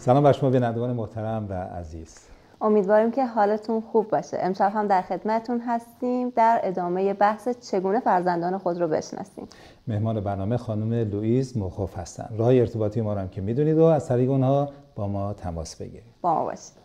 سلام بر شما بینندگان محترم و عزیز امیدواریم که حالتون خوب باشه امشب هم در خدمتون هستیم در ادامه بحث چگونه فرزندان خود رو بشناسیم مهمان برنامه خانم لوئیز مخوف هستن راه ارتباطی ما رو هم که میدونید و از طریق اونها با ما تماس بگیرید با ما باشید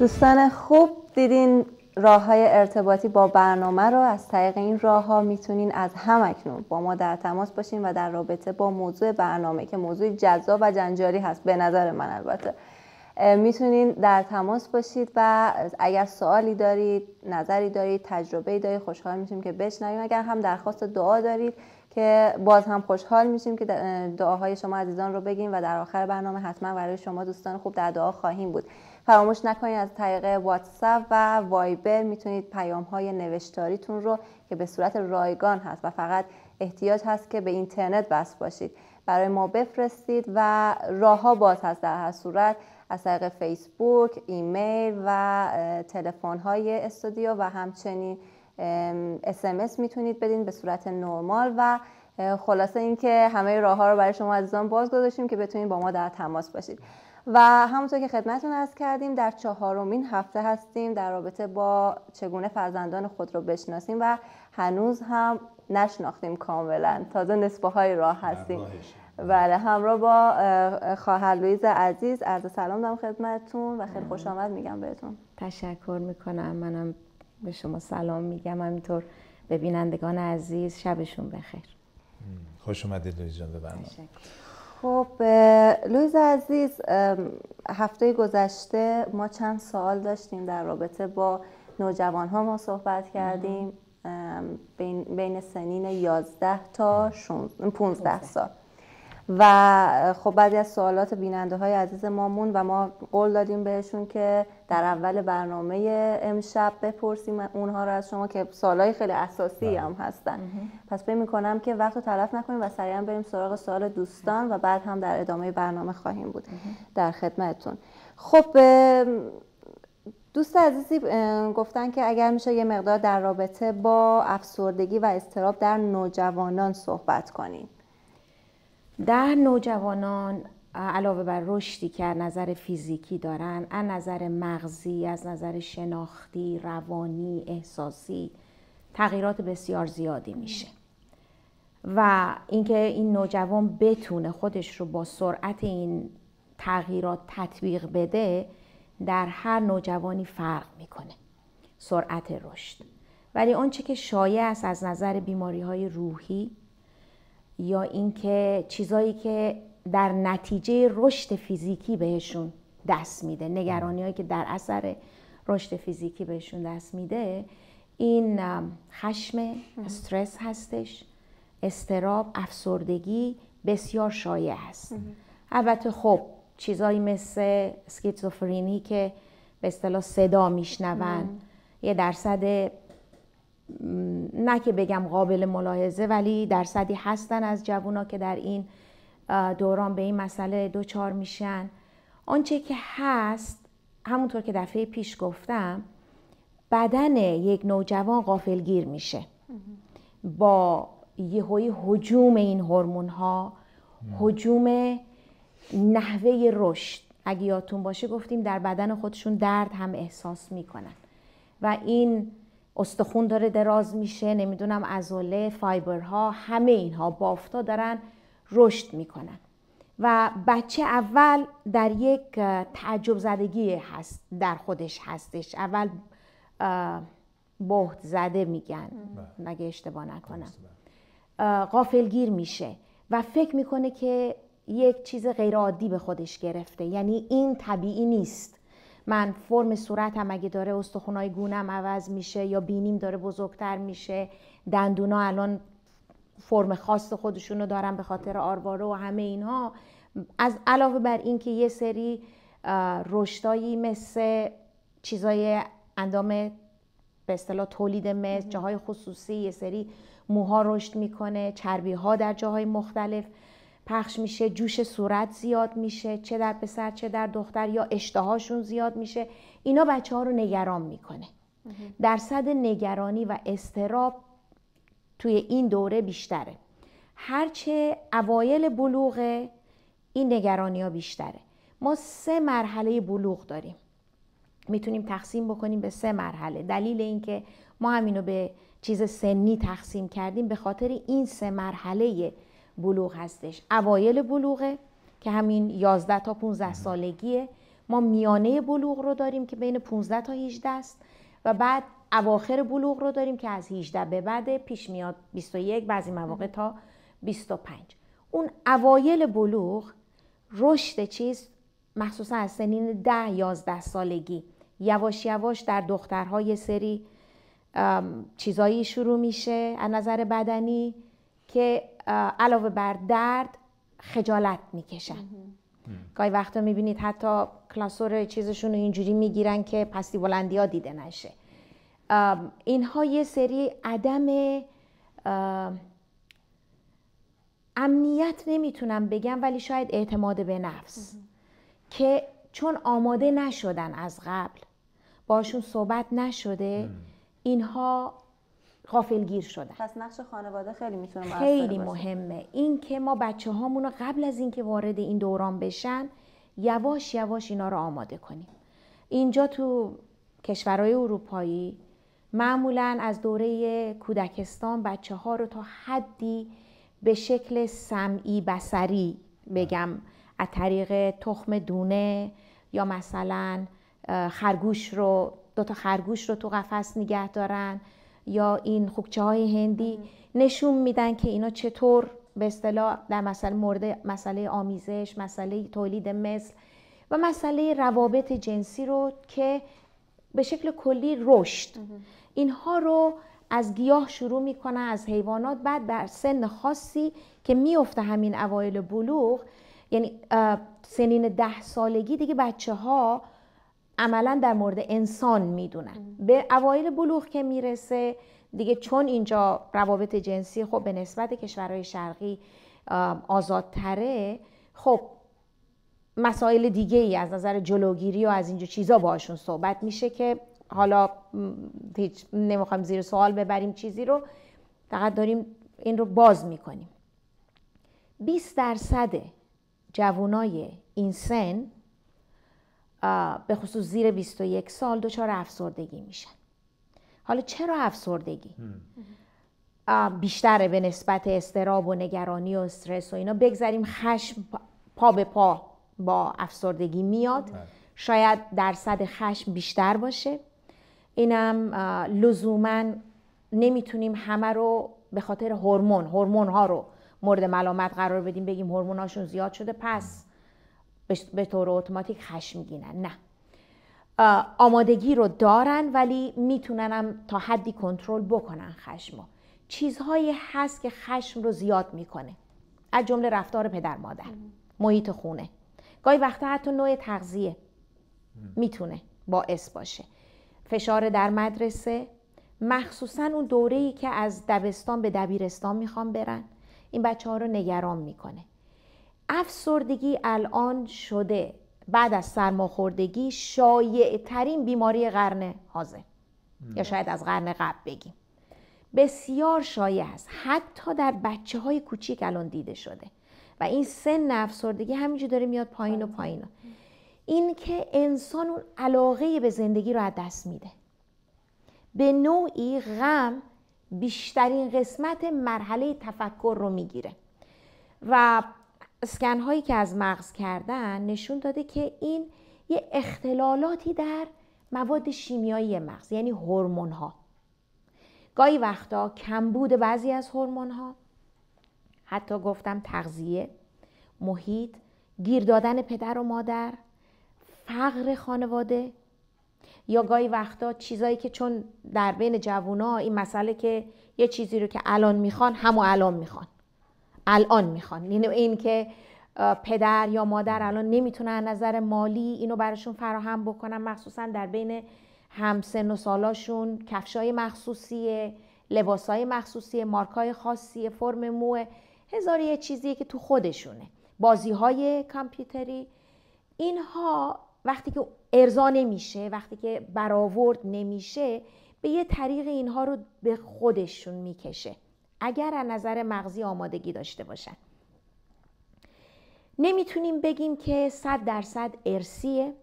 دوستان خوب دیدین راه های ارتباطی با برنامه رو از طریق این راه ها میتونین از اکنون با ما در تماس باشین و در رابطه با موضوع برنامه که موضوع جذاب و جنجالی هست به نظر من البته میتونین در تماس باشید و اگر سوالی دارید نظری دارید تجربه دارید خوشحال میشیم که بشنویم اگر هم درخواست دعا دارید که باز هم خوشحال میشیم که دعاهای شما عزیزان رو بگیم و در آخر برنامه حتما برای شما دوستان خوب در دعا خواهیم بود فراموش نکنید از طریق واتساپ و وایبر میتونید پیام های نوشتاریتون رو که به صورت رایگان هست و فقط احتیاج هست که به اینترنت بس باشید برای ما بفرستید و راه ها باز هست در هر صورت از طریق فیسبوک، ایمیل و تلفن های استودیو و همچنین اسمس میتونید بدین به صورت نرمال و خلاصه اینکه همه راه ها رو برای شما عزیزان باز گذاشتیم که بتونید با ما در تماس باشید و همونطور که خدمتون از کردیم در چهارمین هفته هستیم در رابطه با چگونه فرزندان خود رو بشناسیم و هنوز هم نشناختیم کاملا تازه نسبه های راه هستیم بله همراه با خواهر لویز عزیز عرض سلام دارم خدمتتون و خیلی خوش آمد میگم بهتون تشکر میکنم منم به شما سلام میگم همینطور به بینندگان عزیز شبشون بخیر خوش اومدید لویز جان به خب لویز عزیز هفته گذشته ما چند سال داشتیم در رابطه با نوجوان ها ما صحبت کردیم بین, سنین 11 تا 15 سال و خب بعضی از سوالات بیننده های عزیز ما مون و ما قول دادیم بهشون که در اول برنامه امشب بپرسیم اونها رو از شما که سوالای خیلی اساسی بله. هم هستن پس فکر میکنم که وقت رو تلف نکنیم و سریعا بریم سراغ سوال دوستان و بعد هم در ادامه برنامه خواهیم بود در خدمتتون خب دوست عزیزی گفتن که اگر میشه یه مقدار در رابطه با افسردگی و استراب در نوجوانان صحبت کنیم در نوجوانان علاوه بر رشدی که از نظر فیزیکی دارن از نظر مغزی از نظر شناختی روانی احساسی تغییرات بسیار زیادی میشه و اینکه این نوجوان بتونه خودش رو با سرعت این تغییرات تطبیق بده در هر نوجوانی فرق میکنه سرعت رشد ولی آنچه که شایع است از نظر بیماری های روحی یا اینکه چیزایی که در نتیجه رشد فیزیکی بهشون دست میده نگرانی هایی که در اثر رشد فیزیکی بهشون دست میده این خشم استرس هستش استراب افسردگی بسیار شایع است البته خب چیزایی مثل سکیتزوفرینی که به اصطلاح صدا میشنون یه درصد نه که بگم قابل ملاحظه ولی درصدی هستن از جوونا که در این دوران به این مسئله دوچار میشن آنچه که هست همونطور که دفعه پیش گفتم بدن یک نوجوان غافلگیر میشه با یهویی حجوم این هرمون ها حجوم نحوه رشد اگه یادتون باشه گفتیم در بدن خودشون درد هم احساس میکنن و این استخون داره دراز میشه نمیدونم فایبر فایبرها همه اینها بافتا دارن رشد میکنن و بچه اول در یک تعجب زدگی هست در خودش هستش اول بهت زده میگن بله. مگه اشتباه نکنم قافلگیر بله. میشه و فکر میکنه که یک چیز غیرعادی به خودش گرفته یعنی این طبیعی نیست من فرم صورتم اگه داره استخونای گونم عوض میشه یا بینیم داره بزرگتر میشه دندونا الان فرم خاص خودشونو دارن به خاطر آرواره و همه اینها از علاوه بر اینکه یه سری رشدایی مثل چیزای اندام به اصطلاح تولید مثل جاهای خصوصی یه سری موها رشد میکنه چربی ها در جاهای مختلف پخش میشه جوش صورت زیاد میشه چه در پسر چه در دختر یا اشتهاشون زیاد میشه اینا بچه ها رو نگران میکنه درصد نگرانی و استراب توی این دوره بیشتره هرچه اوایل بلوغ این نگرانی ها بیشتره ما سه مرحله بلوغ داریم میتونیم تقسیم بکنیم به سه مرحله دلیل اینکه ما همینو به چیز سنی تقسیم کردیم به خاطر این سه مرحله بلوغ هستش اوایل بلوغه که همین 11 تا 15 سالگیه ما میانه بلوغ رو داریم که بین 15 تا 18 است و بعد اواخر بلوغ رو داریم که از 18 به بعد پیش میاد 21 بعضی مواقع تا 25 اون اوایل بلوغ رشد چیز مخصوصا از سنین 10 11 سالگی یواش یواش در دخترها یه سری چیزایی شروع میشه از نظر بدنی که علاوه بر درد خجالت میکشن گاهی وقتا میبینید حتی کلاسور چیزشون رو اینجوری میگیرن که پستی بلندی دیده نشه اینها یه سری عدم امنیت نمیتونم بگم ولی شاید اعتماد به نفس که چون آماده نشدن از قبل باشون صحبت نشده اینها غافلگیر شدن پس نقش خانواده خیلی میتونه خیلی مهمه این که ما بچه هامون رو قبل از اینکه وارد این دوران بشن یواش یواش اینا رو آماده کنیم اینجا تو کشورهای اروپایی معمولا از دوره کودکستان بچه ها رو تا حدی به شکل سمعی بسری بگم از طریق تخم دونه یا مثلا خرگوش رو دو تا خرگوش رو تو قفس نگه دارن یا این خوکچه های هندی نشون میدن که اینا چطور به اصطلاح در مسئله مورد مسئله آمیزش مسئله تولید مثل و مسئله روابط جنسی رو که به شکل کلی رشد اینها رو از گیاه شروع میکنه از حیوانات بعد در سن خاصی که میفته همین اوایل بلوغ یعنی سنین ده سالگی دیگه بچه ها عملا در مورد انسان میدونن به اوایل بلوغ که میرسه دیگه چون اینجا روابط جنسی خب به نسبت کشورهای شرقی آزادتره خب مسائل دیگه ای از نظر جلوگیری و از اینجا چیزا باشون صحبت میشه که حالا نمیخوایم زیر سوال ببریم چیزی رو فقط داریم این رو باز میکنیم 20 درصد جوانای این سن به خصوص زیر 21 سال دچار افسردگی میشن حالا چرا افسردگی؟ بیشتره به نسبت استراب و نگرانی و استرس و اینا بگذاریم خشم پا به پا با افسردگی میاد بله. شاید درصد خشم بیشتر باشه اینم لزوما نمیتونیم همه رو به خاطر هورمون هورمون ها رو مورد ملامت قرار بدیم بگیم هاشون زیاد شده پس به طور اتوماتیک خشم نه آمادگی رو دارن ولی میتوننم تا حدی کنترل بکنن خشم رو چیزهایی هست که خشم رو زیاد میکنه از جمله رفتار پدر مادر محیط خونه گاهی وقتا حتی نوع تغذیه میتونه باعث باشه فشار در مدرسه مخصوصا اون دوره که از دبستان به دبیرستان میخوام برن این بچه ها رو نگران میکنه افسردگی الان شده بعد از سرماخوردگی شایع ترین بیماری قرن حاضر یا شاید از قرن قبل بگیم بسیار شایع است حتی در بچه های کوچیک الان دیده شده و این سن افسردگی همینجور داره میاد پایین و پایین این که انسان اون علاقه به زندگی رو از دست میده به نوعی غم بیشترین قسمت مرحله تفکر رو میگیره و اسکن هایی که از مغز کردن نشون داده که این یه اختلالاتی در مواد شیمیایی مغز یعنی هورمون ها گاهی وقتا کمبود بعضی از هورمون ها حتی گفتم تغذیه محیط گیر دادن پدر و مادر فقر خانواده یا گاهی وقتا چیزایی که چون در بین جوونا این مسئله که یه چیزی رو که الان میخوان همو الان میخوان الان میخوان یعنی این که پدر یا مادر الان نمیتونن از نظر مالی اینو براشون فراهم بکنن مخصوصا در بین همسن و سالاشون کفشای مخصوصیه لباسای مخصوصیه مارکای خاصیه فرم موه هزار یه چیزیه که تو خودشونه بازیهای کامپیوتری اینها وقتی که ارضا نمیشه وقتی که برآورد نمیشه به یه طریق اینها رو به خودشون میکشه اگر از نظر مغزی آمادگی داشته باشن نمیتونیم بگیم که صد درصد ارسیه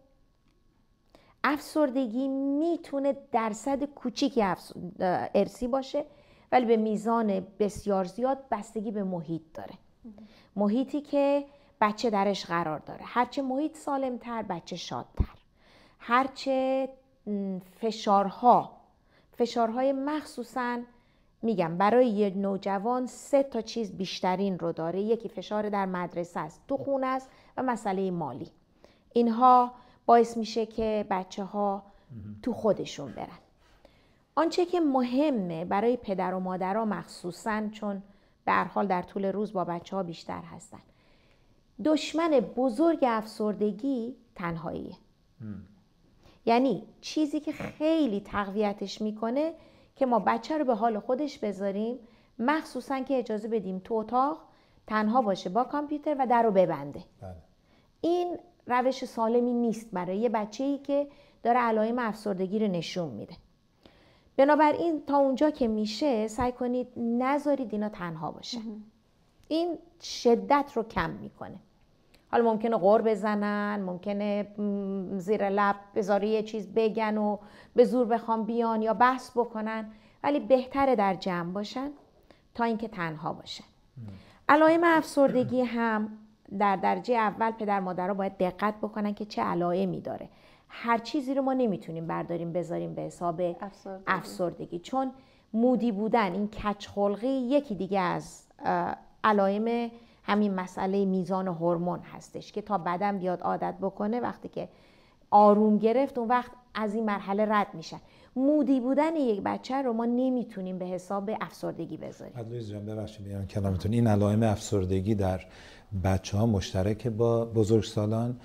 افسردگی میتونه درصد کوچیکی ارسی باشه ولی به میزان بسیار زیاد بستگی به محیط داره محیطی که بچه درش قرار داره هرچه محیط سالمتر بچه شادتر هرچه فشارها فشارهای مخصوصاً میگم برای یه نوجوان سه تا چیز بیشترین رو داره یکی فشار در مدرسه است تو خونه است و مسئله مالی اینها باعث میشه که بچه ها تو خودشون برن آنچه که مهمه برای پدر و مادرها مخصوصا چون به حال در طول روز با بچه ها بیشتر هستن دشمن بزرگ افسردگی تنهاییه یعنی چیزی که خیلی تقویتش میکنه که ما بچه رو به حال خودش بذاریم مخصوصا که اجازه بدیم تو اتاق تنها باشه با کامپیوتر و در رو ببنده بله. این روش سالمی نیست برای یه بچه ای که داره علائم افسردگی رو نشون میده بنابراین تا اونجا که میشه سعی کنید نذارید اینا تنها باشه. این شدت رو کم میکنه حالا ممکنه غور بزنن ممکنه زیر لب بذاره یه چیز بگن و به زور بخوام بیان یا بحث بکنن ولی بهتره در جمع باشن تا اینکه تنها باشن علائم افسردگی هم در درجه اول پدر مادرها باید دقت بکنن که چه علائمی داره هر چیزی رو ما نمیتونیم برداریم بذاریم به حساب افسردگی, چون مودی بودن این خلقی یکی دیگه از علائم همین مسئله میزان هورمون هستش که تا بدن بیاد عادت بکنه وقتی که آروم گرفت اون وقت از این مرحله رد میشن مودی بودن یک بچه رو ما نمیتونیم به حساب افسردگی بذاریم عدلویز جان ببخشید بیان کلامتون این علائم افسردگی در بچه ها مشترک با بزرگسالان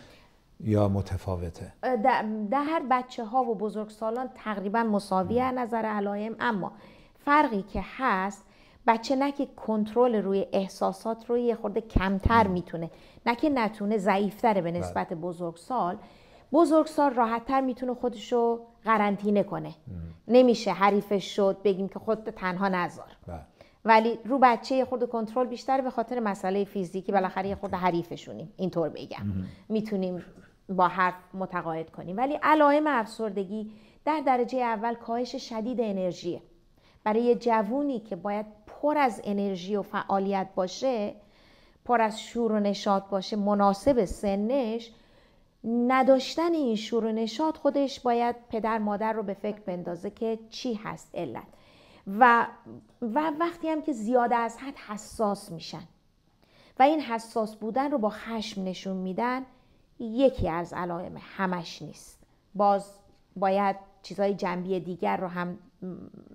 یا متفاوته در, هر بچه ها و بزرگسالان تقریبا مساوی نظر علائم اما فرقی که هست بچه نه کنترل روی احساسات رو یه خورده کمتر میتونه نه که نتونه ضعیفتره به نسبت بله. بزرگسال بزرگسال راحتتر میتونه خودشو رو قرنطینه کنه نمیشه حریفش شد بگیم که خود تنها نذار بله. ولی رو بچه یه خورده کنترل بیشتر به خاطر مسئله فیزیکی بالاخره یه خورده حریفشونیم اینطور بگم میتونیم با حرف متقاعد کنیم ولی علائم افسردگی در درجه اول کاهش شدید انرژی برای جوونی که باید پر از انرژی و فعالیت باشه پر از شور و نشاط باشه مناسب سنش نداشتن این شور و نشاط خودش باید پدر مادر رو به فکر بندازه که چی هست علت و, و وقتی هم که زیاده از حد حساس میشن و این حساس بودن رو با خشم نشون میدن یکی از علائم همش نیست باز باید چیزهای جنبی دیگر رو هم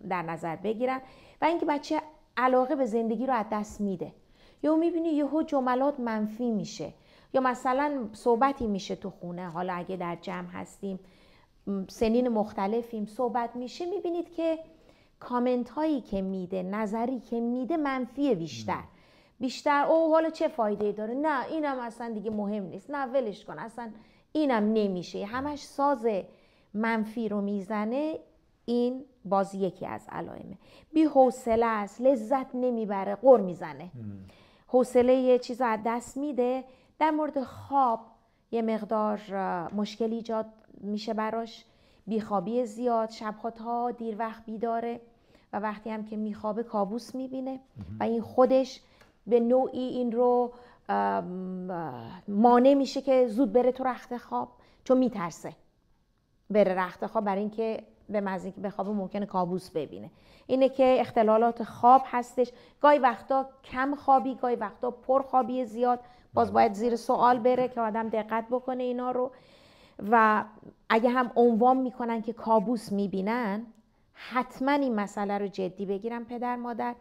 در نظر بگیرن و اینکه بچه علاقه به زندگی رو از دست میده یا میبینی یهو جملات منفی میشه یا مثلا صحبتی میشه تو خونه حالا اگه در جمع هستیم سنین مختلفیم صحبت میشه میبینید که کامنت هایی که میده نظری که میده منفیه بیشتر بیشتر او حالا چه فایده داره نه اینم اصلا دیگه مهم نیست نه ولش کن اصلا اینم نمیشه همش ساز منفی رو میزنه این باز یکی از علائمه بی حوصله است لذت نمیبره قر میزنه حوصله یه چیز از دست میده در مورد خواب یه مقدار مشکل ایجاد میشه براش بیخوابی زیاد شبها تا دیر وقت بیداره و وقتی هم که میخوابه کابوس میبینه و این خودش به نوعی این رو مانع میشه که زود بره تو رخت خواب چون میترسه بره رخت خواب برای اینکه به محض اینکه خواب ممکنه کابوس ببینه اینه که اختلالات خواب هستش گاهی وقتا کم خوابی گاهی وقتا پر خوابی زیاد باز باید زیر سوال بره که آدم دقت بکنه اینا رو و اگه هم عنوان میکنن که کابوس میبینن حتما این مسئله رو جدی بگیرن پدر مادر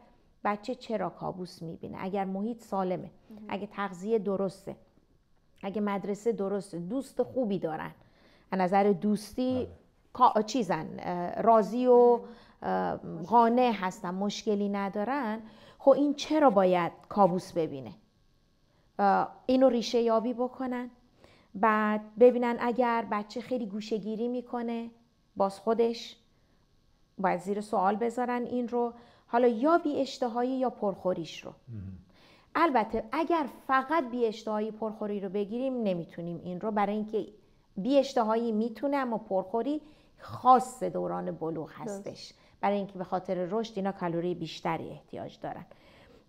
بچه چرا کابوس میبینه اگر محیط سالمه اگه تغذیه درسته اگه مدرسه درسته دوست خوبی دارن از نظر دوستی بله. چیزن راضی و قانع هستن مشکلی ندارن خب این چرا باید کابوس ببینه اینو ریشه یابی بکنن بعد ببینن اگر بچه خیلی گوشهگیری میکنه باز خودش باید زیر سوال بذارن این رو حالا یا بی اشتهایی یا پرخوریش رو البته اگر فقط بی اشتهایی پرخوری رو بگیریم نمیتونیم این رو برای اینکه بی اشتهایی میتونه اما پرخوری خاص دوران بلوغ هستش برای اینکه به خاطر رشد اینا کالری بیشتری احتیاج دارن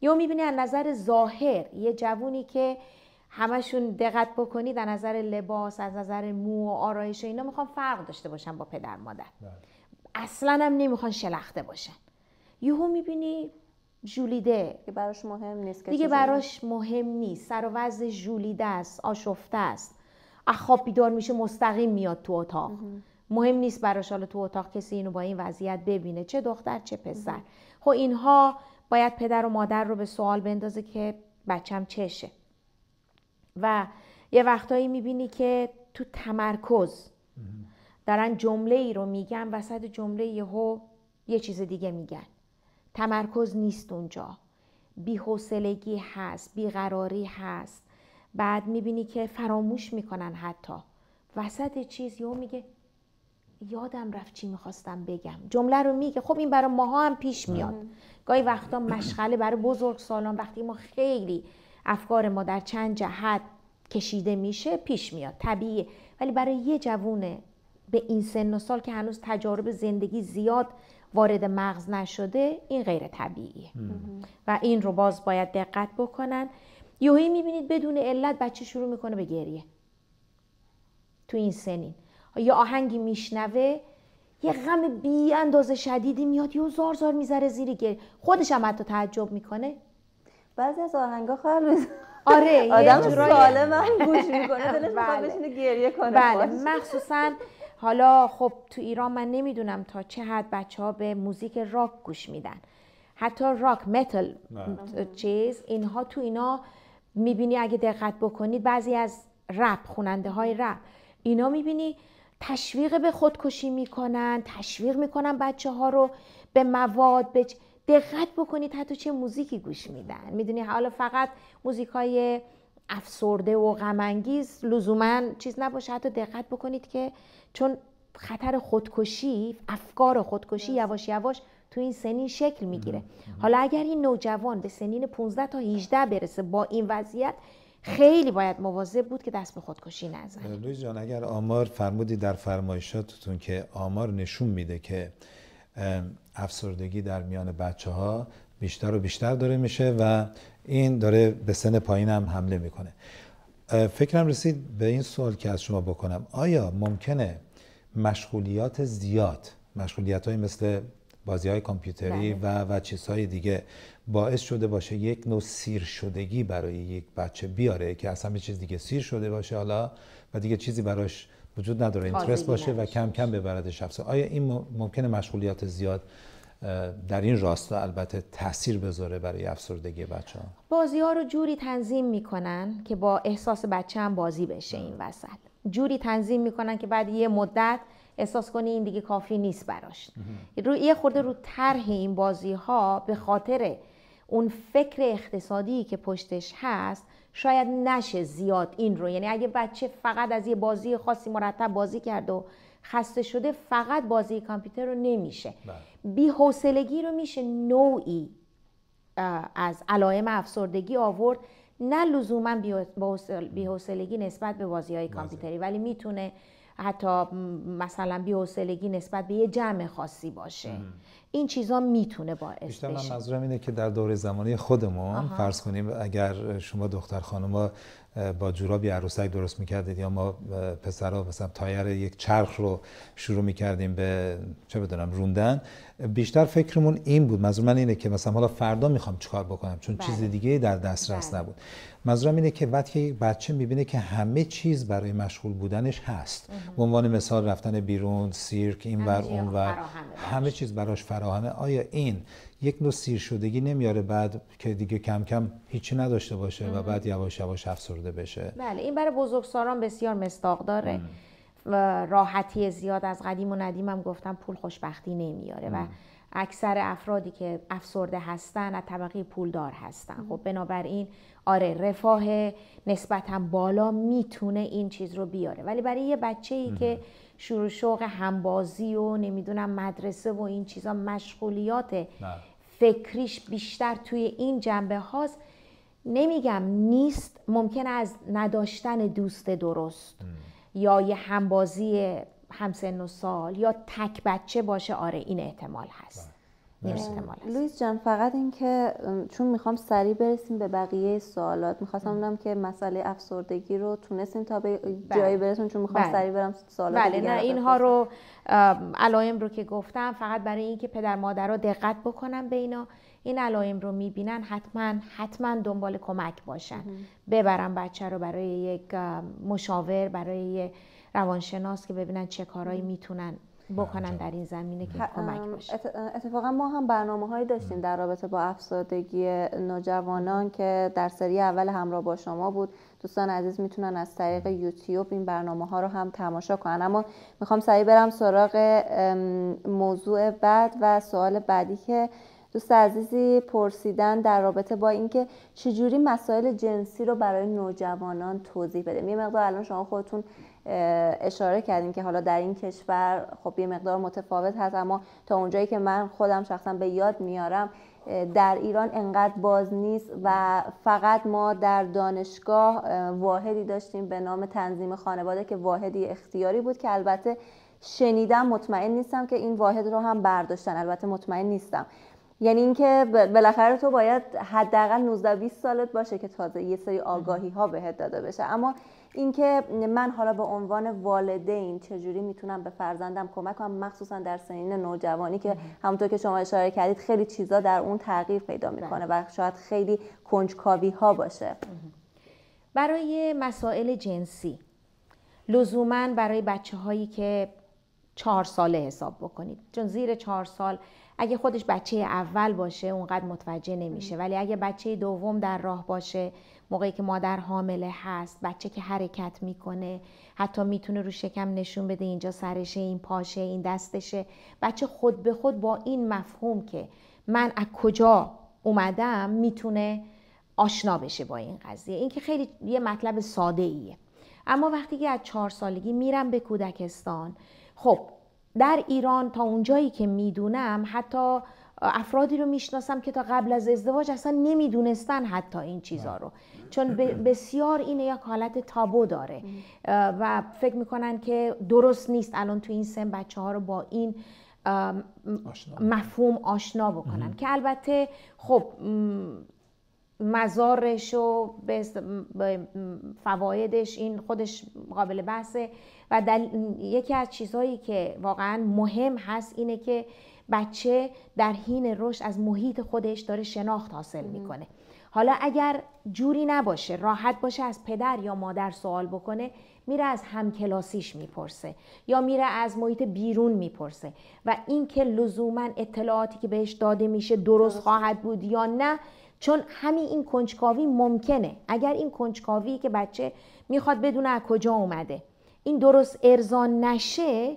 یا میبینی از نظر ظاهر یه جوونی که همشون دقت بکنید از نظر لباس از نظر مو و آرایش و اینا میخوان فرق داشته باشن با پدر مادر بله. اصلا هم نمیخوان شلخته باشن یهو میبینی جولیده دیگه براش مهم نیست که دیگه براش مهم نیست سر و وضع جولیده است آشفته است از بیدار میشه مستقیم میاد تو اتاق مهم نیست براش حالا تو اتاق کسی اینو با این وضعیت ببینه چه دختر چه پسر خب اینها باید پدر و مادر رو به سوال بندازه که بچم چشه و یه وقتایی میبینی که تو تمرکز دارن جمله ای رو میگن وسط جمله یهو یه چیز دیگه میگن تمرکز نیست اونجا بیحوصلگی هست بیقراری هست بعد میبینی که فراموش میکنن حتی وسط چیز یهو میگه یادم رفت چی میخواستم بگم جمله رو میگه خب این برای ماها هم پیش بله. میاد گاهی وقتا مشغله برای بزرگ سالان وقتی ما خیلی افکار ما در چند جهت کشیده میشه پیش میاد طبیعیه ولی برای یه جوونه به این سن و سال که هنوز تجارب زندگی زیاد وارد مغز نشده این غیر طبیعیه و این رو باز باید دقت بکنن یوهی میبینید بدون علت بچه شروع میکنه به گریه تو این سنین یه آهنگی میشنوه یه غم بی اندازه شدیدی میاد یه زار زار میذاره زیر گریه خودش هم حتی تعجب میکنه بعضی از آهنگا آره آدم سالم هم گوش میکنه دلش بله. بشینه گریه کنه بله مخصوصا حالا خب تو ایران من نمیدونم تا چه حد بچه ها به موزیک راک گوش میدن حتی راک متل بله. چیز اینها تو اینا میبینی اگه دقت بکنید بعضی از رپ خوننده های رپ اینا میبینی تشویق به خودکشی میکنن تشویق میکنن بچه ها رو به مواد به دقت بکنید حتی چه موزیکی گوش میدن میدونی حالا فقط موزیک های افسرده و غمانگیز لزوما چیز نباشه حتی دقت بکنید که چون خطر خودکشی افکار خودکشی یواش یواش تو این سنین شکل میگیره حالا اگر این نوجوان به سنین 15 تا 18 برسه با این وضعیت خیلی باید مواظب بود که دست به خودکشی نزنه لویز جان اگر آمار فرمودی در فرمایشاتتون که آمار نشون میده که افسردگی در میان بچه ها بیشتر و بیشتر داره میشه و این داره به سن پایین هم حمله میکنه فکرم رسید به این سوال که از شما بکنم آیا ممکنه مشغولیات زیاد مشغولیت های مثل بازی های کامپیوتری بله. و, و چیزهای دیگه باعث شده باشه یک نوع سیر شدگی برای یک بچه بیاره که از همه چیز دیگه سیر شده باشه حالا و دیگه چیزی براش وجود نداره اینترست باشه و کم کم ببرد شخص آیا این ممکنه مشغولیات زیاد در این راستا البته تاثیر بذاره برای افسردگی بچه ها بازی ها رو جوری تنظیم میکنن که با احساس بچه هم بازی بشه این بله. وسط جوری تنظیم میکنن که بعد یه مدت احساس کنی این دیگه کافی نیست براش رو یه خورده رو طرح این بازی ها به خاطر اون فکر اقتصادی که پشتش هست شاید نشه زیاد این رو یعنی اگه بچه فقط از یه بازی خاصی مرتب بازی کرد و خسته شده فقط بازی کامپیوتر رو نمیشه بله. بیحوصلگی رو میشه نوعی از علائم افسردگی آورد نه لزوما حوصلگی نسبت به بازی های بله. کامپیوتری ولی میتونه حتی مثلا بی‌حوصلگی نسبت به یه جمع خاصی باشه این چیزا میتونه باعث بیشتر من منظورم اینه که در دوره زمانی خودمون آها. فرض کنیم اگر شما دختر ها با جورابی عروسک درست میکردید یا ما پسرا مثلا تایر یک چرخ رو شروع میکردیم به چه بدونم روندن بیشتر فکرمون این بود منظور من اینه که مثلا حالا فردا میخوام چیکار بکنم چون چیز بله. دیگه در دسترس بله. نبود منظورم اینه که وقتی بچه میبینه که همه چیز برای مشغول بودنش هست به عنوان مثال رفتن بیرون سیرک این اون ور همه چیز براش فراهمه آیا این یک نوع سیر شدگی نمیاره بعد که دیگه کم کم هیچی نداشته باشه و بعد یواش یواش افسرده بشه بله این برای بزرگسالان بسیار مستاق داره و راحتی زیاد از قدیم و ندیم هم گفتم پول خوشبختی نمیاره و اکثر افرادی که افسرده هستن از طبقه پولدار هستن خب بنابراین آره رفاه نسبتا بالا میتونه این چیز رو بیاره ولی برای یه بچه ای که شروع شوق همبازی و نمیدونم مدرسه و این چیزا مشغولیات فکریش بیشتر توی این جنبه هاست نمیگم نیست ممکن از نداشتن دوست درست یا یه همبازی همسن و سال یا تک بچه باشه آره این احتمال هست بله. این احتمال هست. لویز جان فقط اینکه چون میخوام سریع برسیم به بقیه سوالات میخواستم بدونم که مسئله افسردگی رو تونستیم تا به بله. جایی برسون چون میخوام بله. سریع برم سوالات بله نه اینها رو علائم رو که گفتم فقط برای اینکه پدر مادر رو دقت بکنم به اینا این علائم رو میبینن حتما حتما دنبال کمک باشن ببرم بچه رو برای یک مشاور برای روانشناس که ببینن چه کارهایی میتونن بکنن در این زمینه که کمک باشه اتفاقا ما هم برنامه هایی داشتیم در رابطه با افسردگی نوجوانان که در سری اول همراه با شما بود دوستان عزیز میتونن از طریق یوتیوب این برنامه ها رو هم تماشا کنن اما میخوام سریع برم سراغ موضوع بعد و سوال بعدی که دوست عزیزی پرسیدن در رابطه با اینکه چجوری مسائل جنسی رو برای نوجوانان توضیح بدیم یه مقدار الان شما خودتون اشاره کردیم که حالا در این کشور خب یه مقدار متفاوت هست اما تا اونجایی که من خودم شخصا به یاد میارم در ایران انقدر باز نیست و فقط ما در دانشگاه واحدی داشتیم به نام تنظیم خانواده که واحدی اختیاری بود که البته شنیدم مطمئن نیستم که این واحد رو هم برداشتن البته مطمئن نیستم یعنی اینکه بالاخره تو باید حداقل 19 20 سالت باشه که تازه یه سری آگاهی ها بهت داده بشه اما اینکه من حالا به عنوان والدین چجوری میتونم به فرزندم کمک کنم مخصوصا در سنین نوجوانی که همونطور که شما اشاره کردید خیلی چیزا در اون تغییر پیدا بله. میکنه و شاید خیلی کنجکاوی ها باشه برای مسائل جنسی لزوما برای بچه هایی که چهار ساله حساب بکنید چون زیر چهار سال اگه خودش بچه اول باشه اونقدر متوجه نمیشه ولی اگه بچه دوم در راه باشه موقعی که مادر حامله هست بچه که حرکت میکنه حتی میتونه رو شکم نشون بده اینجا سرشه این پاشه این دستشه بچه خود به خود با این مفهوم که من از کجا اومدم میتونه آشنا بشه با این قضیه این که خیلی یه مطلب ساده ایه اما وقتی که از چهار سالگی میرم به کودکستان خب در ایران تا اونجایی که میدونم حتی افرادی رو میشناسم که تا قبل از ازدواج اصلا نمیدونستن حتی این چیزها رو چون بسیار این یک حالت تابو داره و فکر میکنن که درست نیست الان تو این سن بچه ها رو با این مفهوم آشنا بکنن که البته خب مزارش و فوایدش این خودش قابل بحثه و یکی از چیزهایی که واقعا مهم هست اینه که بچه در حین رشد از محیط خودش داره شناخت حاصل میکنه حالا اگر جوری نباشه راحت باشه از پدر یا مادر سوال بکنه میره از همکلاسیش میپرسه یا میره از محیط بیرون میپرسه و اینکه لزوما اطلاعاتی که بهش داده میشه درست خواهد بود یا نه چون همین این کنجکاوی ممکنه اگر این کنجکاوی که بچه میخواد بدونه از کجا اومده این درست ارزان نشه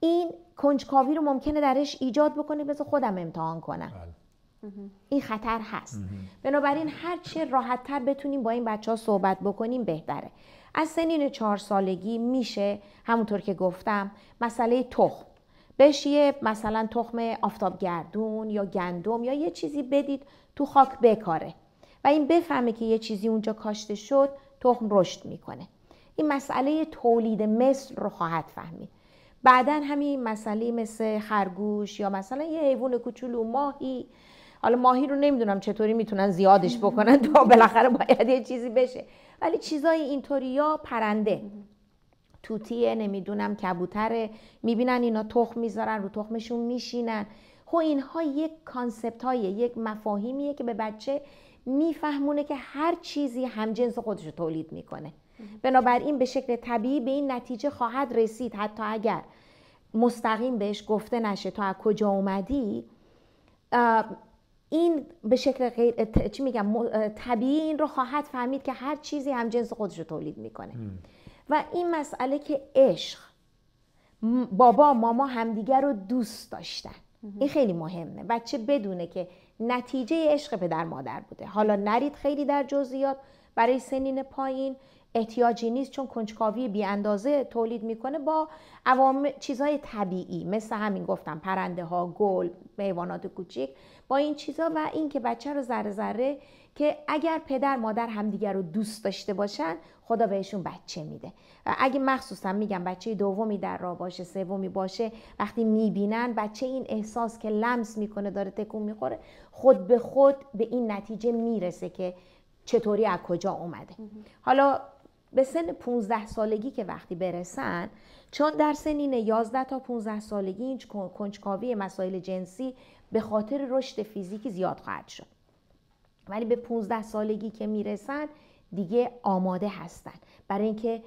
این کنجکاوی رو ممکنه درش ایجاد بکنه بذار خودم امتحان کنم بله. این خطر هست بنابراین هر چه تر بتونیم با این بچه ها صحبت بکنیم بهتره از سنین چهار سالگی میشه همونطور که گفتم مسئله تخم بهش یه مثلا تخم آفتابگردون یا گندم یا یه چیزی بدید تو خاک بکاره و این بفهمه که یه چیزی اونجا کاشته شد تخم رشد میکنه این مسئله تولید مثل رو خواهد فهمید بعدا همین مسئله مثل خرگوش یا مثلا یه حیوان کوچولو ماهی حالا ماهی رو نمیدونم چطوری میتونن زیادش بکنن تا بالاخره باید یه چیزی بشه ولی چیزای اینطوری یا پرنده توتیه نمیدونم کبوتره میبینن اینا تخم میذارن رو تخمشون میشینن خب اینها یک کانسپت های یک مفاهیمیه که به بچه میفهمونه که هر چیزی همجنس خودش رو تولید میکنه بنابراین به شکل طبیعی به این نتیجه خواهد رسید حتی اگر مستقیم بهش گفته نشه تا از کجا اومدی این به شکل غیر چی میگم طبیعی این رو خواهد فهمید که هر چیزی هم جنس خودش رو تولید میکنه و این مسئله که عشق بابا ماما همدیگر رو دوست داشتن این خیلی مهمه بچه بدونه که نتیجه عشق پدر مادر بوده حالا نرید خیلی در جزئیات برای سنین پایین احتیاجی نیست چون کنجکاوی بی اندازه تولید میکنه با عوام چیزهای طبیعی مثل همین گفتم پرنده ها گل حیوانات کوچیک با این چیزا و اینکه بچه رو ذره ذره که اگر پدر مادر همدیگر رو دوست داشته باشن خدا بهشون بچه میده و اگه مخصوصا میگم بچه دومی در راه باشه سومی باشه وقتی میبینن بچه این احساس که لمس میکنه داره تکون میخوره خود به خود به این نتیجه میرسه که چطوری از کجا اومده حالا به سن 15 سالگی که وقتی برسن چون در سنین 11 تا 15 سالگی این کنجکاوی مسائل جنسی به خاطر رشد فیزیکی زیاد خواهد شد ولی به 15 سالگی که میرسن دیگه آماده هستن برای اینکه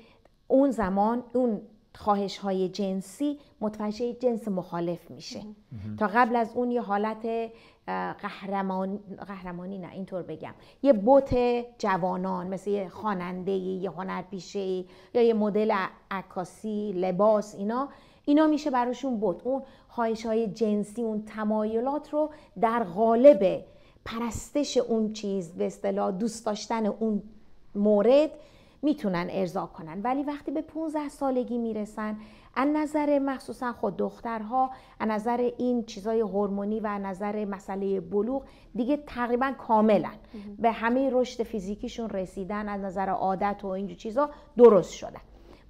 اون زمان اون خواهش های جنسی متوجه جنس مخالف میشه تا قبل از اون یه حالت قهرمانی نه اینطور بگم یه بوت جوانان مثل یه خاننده یه هنرپیشه یا یه مدل عکاسی لباس اینا اینا میشه براشون بوت اون خواهش های جنسی اون تمایلات رو در غالب پرستش اون چیز به اصطلاح دوست داشتن اون مورد میتونن ارضا کنن ولی وقتی به 15 سالگی میرسن از نظر مخصوصا خود دخترها از نظر این چیزای هورمونی و از نظر مسئله بلوغ دیگه تقریبا کاملا به همه رشد فیزیکیشون رسیدن از نظر عادت و اینجور چیزا درست شدن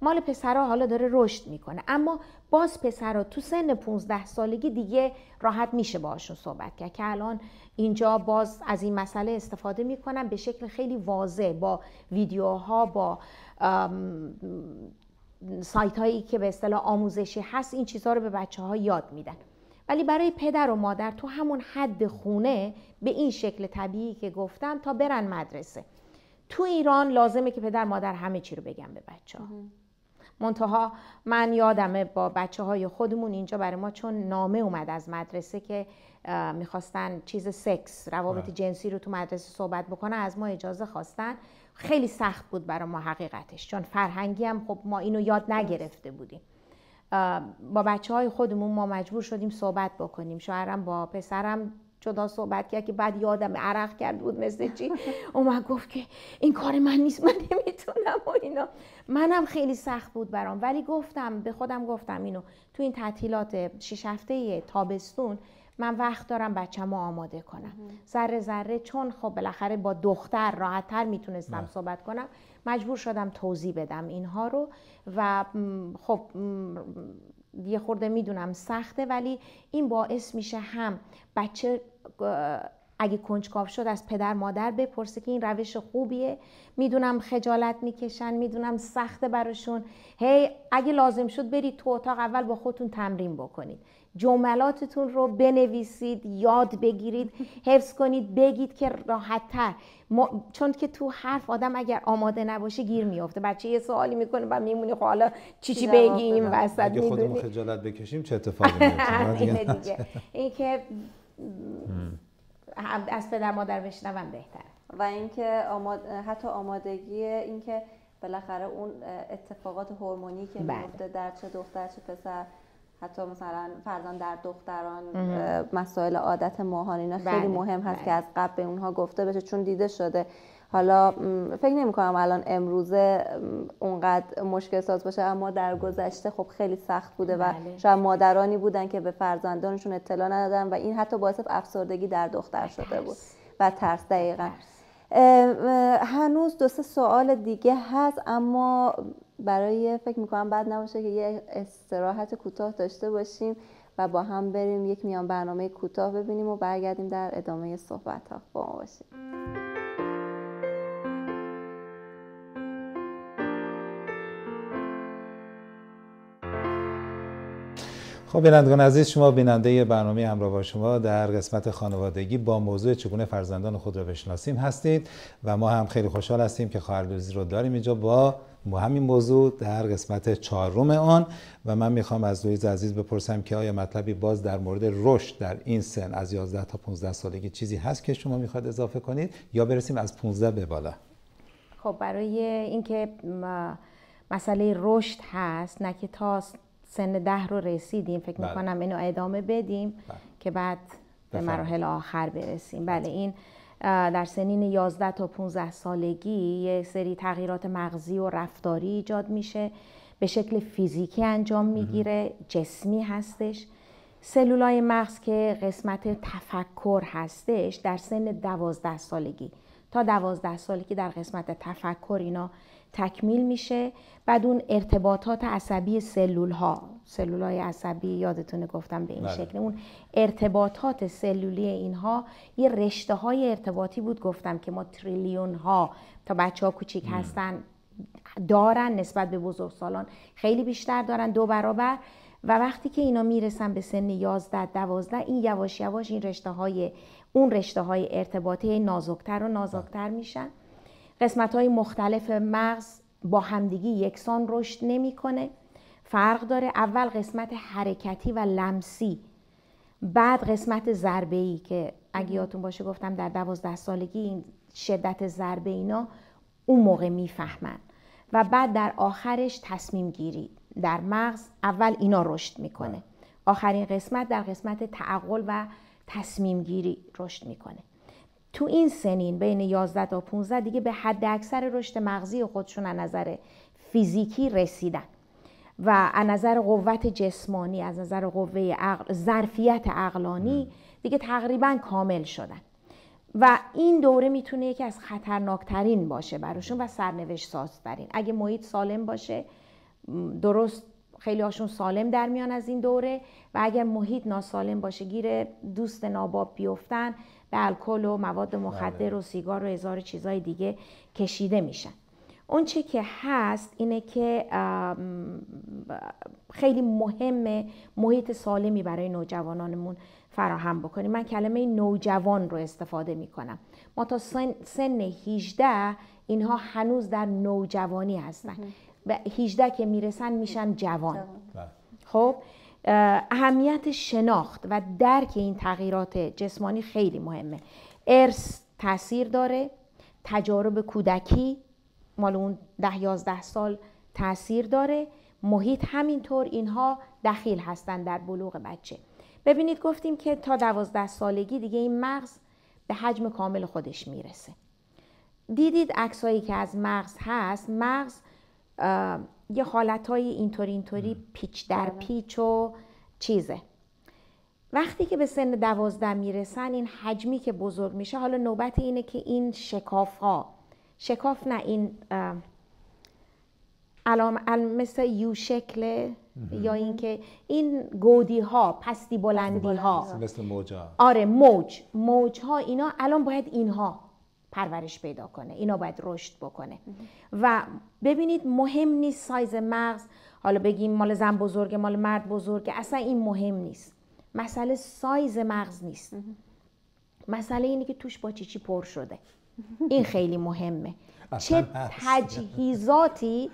مال پسرها حالا داره رشد میکنه اما باز پسرها تو سن 15 سالگی دیگه راحت میشه باهاشون صحبت کرد که الان اینجا باز از این مسئله استفاده میکنن به شکل خیلی واضح با ویدیوها با سایت هایی که به اصطلاح آموزشی هست این چیزها رو به بچه ها یاد میدن ولی برای پدر و مادر تو همون حد خونه به این شکل طبیعی که گفتم تا برن مدرسه تو ایران لازمه که پدر مادر همه چی رو بگن به بچه ها منتها من یادمه با بچه های خودمون اینجا برای ما چون نامه اومد از مدرسه که میخواستن چیز سکس روابط جنسی رو تو مدرسه صحبت بکنن از ما اجازه خواستن خیلی سخت بود برای ما حقیقتش چون فرهنگی هم خب ما اینو یاد نگرفته بودیم با بچه های خودمون ما مجبور شدیم صحبت بکنیم شوهرم با پسرم جدا صحبت کرد که بعد یادم عرق کرد بود مثل چی اومد گفت که این کار من نیست من نمیتونم و اینا منم خیلی سخت بود برام ولی گفتم به خودم گفتم اینو تو این تعطیلات شش هفته تابستون من وقت دارم بچه‌مو ما آماده کنم ذره ذره چون خب بالاخره با دختر راحتتر میتونستم صحبت کنم مجبور شدم توضیح بدم اینها رو و خب یه خورده میدونم سخته ولی این باعث میشه هم بچه اگه کنجکاو شد از پدر مادر بپرسه که این روش خوبیه میدونم خجالت میکشن میدونم سخته براشون هی hey, اگه لازم شد برید تو اتاق اول با خودتون تمرین بکنید جملاتتون رو بنویسید یاد بگیرید حفظ کنید بگید که راحتتر چون که تو حرف آدم اگر آماده نباشه گیر میافته بچه یه سوالی میکنه و میمونی خب حالا چی چی بگیم وسط اگه خودمون خجالت بکشیم چه اتفاقی میفته دیگه این که از پدر مادر بشنوم بهتره و اینکه آماد... حتی آمادگی اینکه بالاخره اون اتفاقات هورمونی که بله. میفته در چه دختر چه پسر حتی مثلا فرزان در دختران مسائل عادت ماهان اینا خیلی بله، مهم هست بله. که از قبل به اونها گفته بشه چون دیده شده حالا فکر نمی کنم الان امروزه اونقدر مشکل ساز باشه اما در گذشته خب خیلی سخت بوده و بله. شاید مادرانی بودن که به فرزندانشون اطلاع ندادن و این حتی باعث افسردگی در دختر شده بود و ترس دقیقا هنوز دو سه سوال دیگه هست اما برای فکر میکنم بد نباشه که یه استراحت کوتاه داشته باشیم و با هم بریم یک میان برنامه کوتاه ببینیم و برگردیم در ادامه صحبت ها با ما باشیم خب بینندگان عزیز شما بیننده برنامه همراه با شما در قسمت خانوادگی با موضوع چگونه فرزندان خود را بشناسیم هستید و ما هم خیلی خوشحال هستیم که خواهر رو داریم اینجا با با همین موضوع در قسمت چهارم آن و من میخوام از لویز عزیز بپرسم که آیا مطلبی باز در مورد رشد در این سن از 11 تا 15 سالگی چیزی هست که شما میخواد اضافه کنید یا برسیم از 15 به بالا خب برای اینکه مسئله رشد هست نه که تا سن ده رو رسیدیم فکر بله. میکنم اینو ادامه بدیم بله. که بعد به مراحل آخر برسیم بله, بله. این در سنین 11 تا 15 سالگی یه سری تغییرات مغزی و رفتاری ایجاد میشه به شکل فیزیکی انجام میگیره جسمی هستش سلولای مغز که قسمت تفکر هستش در سن 12 سالگی تا 12 سالگی در قسمت تفکر اینا تکمیل میشه بعد اون ارتباطات عصبی سلول ها سلول های عصبی یادتونه گفتم به این بله. شکل اون ارتباطات سلولی اینها یه رشته های ارتباطی بود گفتم که ما تریلیون ها تا بچه ها کوچیک هستن دارن نسبت به سالان خیلی بیشتر دارن دو برابر و وقتی که اینا میرسن به سن 11 12 این یواش یواش این رشته های اون رشته های ارتباطی نازکتر و نازکتر بله. میشن قسمت های مختلف مغز با همدیگی یکسان رشد نمیکنه فرق داره اول قسمت حرکتی و لمسی بعد قسمت ضربه ای که اگه یادتون باشه گفتم در دوازده سالگی این شدت ضربه اینا اون موقع میفهمن و بعد در آخرش تصمیم گیری در مغز اول اینا رشد میکنه آخرین قسمت در قسمت تعقل و تصمیم گیری رشد میکنه تو این سنین بین 11 تا 15 دیگه به حد اکثر رشد مغزی خودشون از نظر فیزیکی رسیدن و از نظر قوت جسمانی از نظر قوه عقل ظرفیت عقلانی دیگه تقریبا کامل شدن و این دوره میتونه یکی از خطرناکترین باشه براشون و سرنوشت سازترین اگه محیط سالم باشه درست خیلی هاشون سالم در میان از این دوره و اگر محیط ناسالم باشه گیر دوست ناباب بیفتن به الکل و مواد مخدر و بله. سیگار و هزار چیزهای دیگه کشیده میشن اون چه که هست اینه که خیلی مهمه محیط سالمی برای نوجوانانمون فراهم بکنیم من کلمه نوجوان رو استفاده میکنم ما تا سن, سن 18 اینها هنوز در نوجوانی هستن و 18 که میرسن میشن جوان بله. خب اهمیت شناخت و درک این تغییرات جسمانی خیلی مهمه ارث تاثیر داره تجارب کودکی مال اون ده یازده سال تاثیر داره محیط همینطور اینها دخیل هستند در بلوغ بچه ببینید گفتیم که تا دوازده سالگی دیگه این مغز به حجم کامل خودش میرسه دیدید عکسایی که از مغز هست مغز یه حالت اینطوری اینطوری پیچ در پیچ و چیزه وقتی که به سن دوازده میرسن این حجمی که بزرگ میشه حالا نوبت اینه که این شکاف ها شکاف نه این علام مثل یو شکل یا اینکه این گودی ها پستی بلندی ها مثل موج آره موج موج ها اینا الان باید اینها پرورش پیدا کنه اینا باید رشد بکنه و ببینید مهم نیست سایز مغز حالا بگیم مال زن بزرگ مال مرد بزرگ اصلا این مهم نیست مسئله سایز مغز نیست مسئله اینه که توش با چی چی پر شده این خیلی مهمه چه تجهیزاتی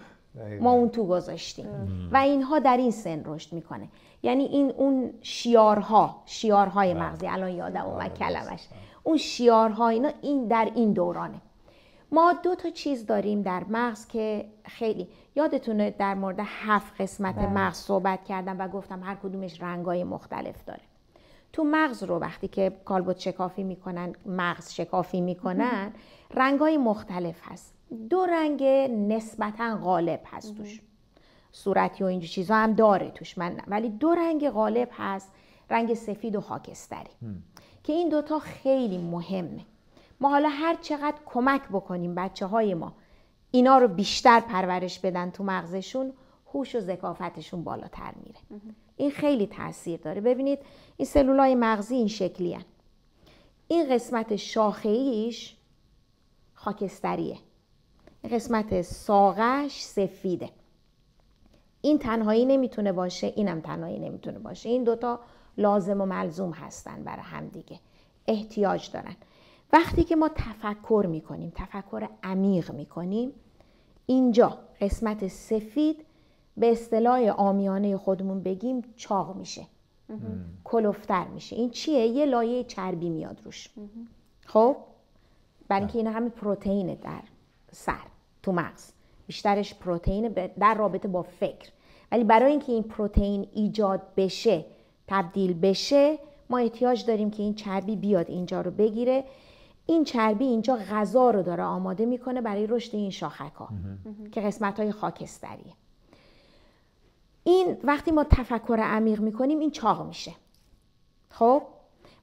ما اون تو گذاشتیم و اینها در این سن رشد میکنه یعنی این اون شیارها شیارهای بله. مغزی الان یادم اومد بله، کلمش بله. اون شیارها اینا این در این دورانه ما دو تا چیز داریم در مغز که خیلی یادتونه در مورد هفت قسمت بله. مغز صحبت کردم و گفتم هر کدومش رنگای مختلف داره تو مغز رو وقتی که کالبوت شکافی میکنن مغز شکافی میکنن رنگای مختلف هست دو رنگ نسبتا غالب هست توش صورتی و اینجور چیزا هم داره توش من ولی دو رنگ غالب هست رنگ سفید و خاکستری که این دوتا خیلی مهمه ما حالا هر چقدر کمک بکنیم بچه های ما اینا رو بیشتر پرورش بدن تو مغزشون هوش و ذکافتشون بالاتر میره این خیلی تاثیر داره ببینید این سلولای مغزی این شکلی هن. این قسمت ایش خاکستریه این قسمت ساقش سفیده این تنهایی نمیتونه باشه اینم تنهایی نمیتونه باشه این دوتا لازم و ملزوم هستن برای دیگه احتیاج دارن وقتی که ما تفکر میکنیم تفکر عمیق میکنیم اینجا قسمت سفید به اصطلاح آمیانه خودمون بگیم چاق میشه کلوفتر میشه این چیه یه لایه چربی میاد روش خب برای اینکه اینا همه پروتئین در سر تو مغز بیشترش پروتئین در رابطه با فکر ولی برای اینکه این پروتئین ایجاد بشه تبدیل بشه ما احتیاج داریم که این چربی بیاد اینجا رو بگیره این چربی اینجا غذا رو داره آماده میکنه برای رشد این شاخک ها که قسمت های خاکستریه این وقتی ما تفکر عمیق میکنیم این چاق میشه خب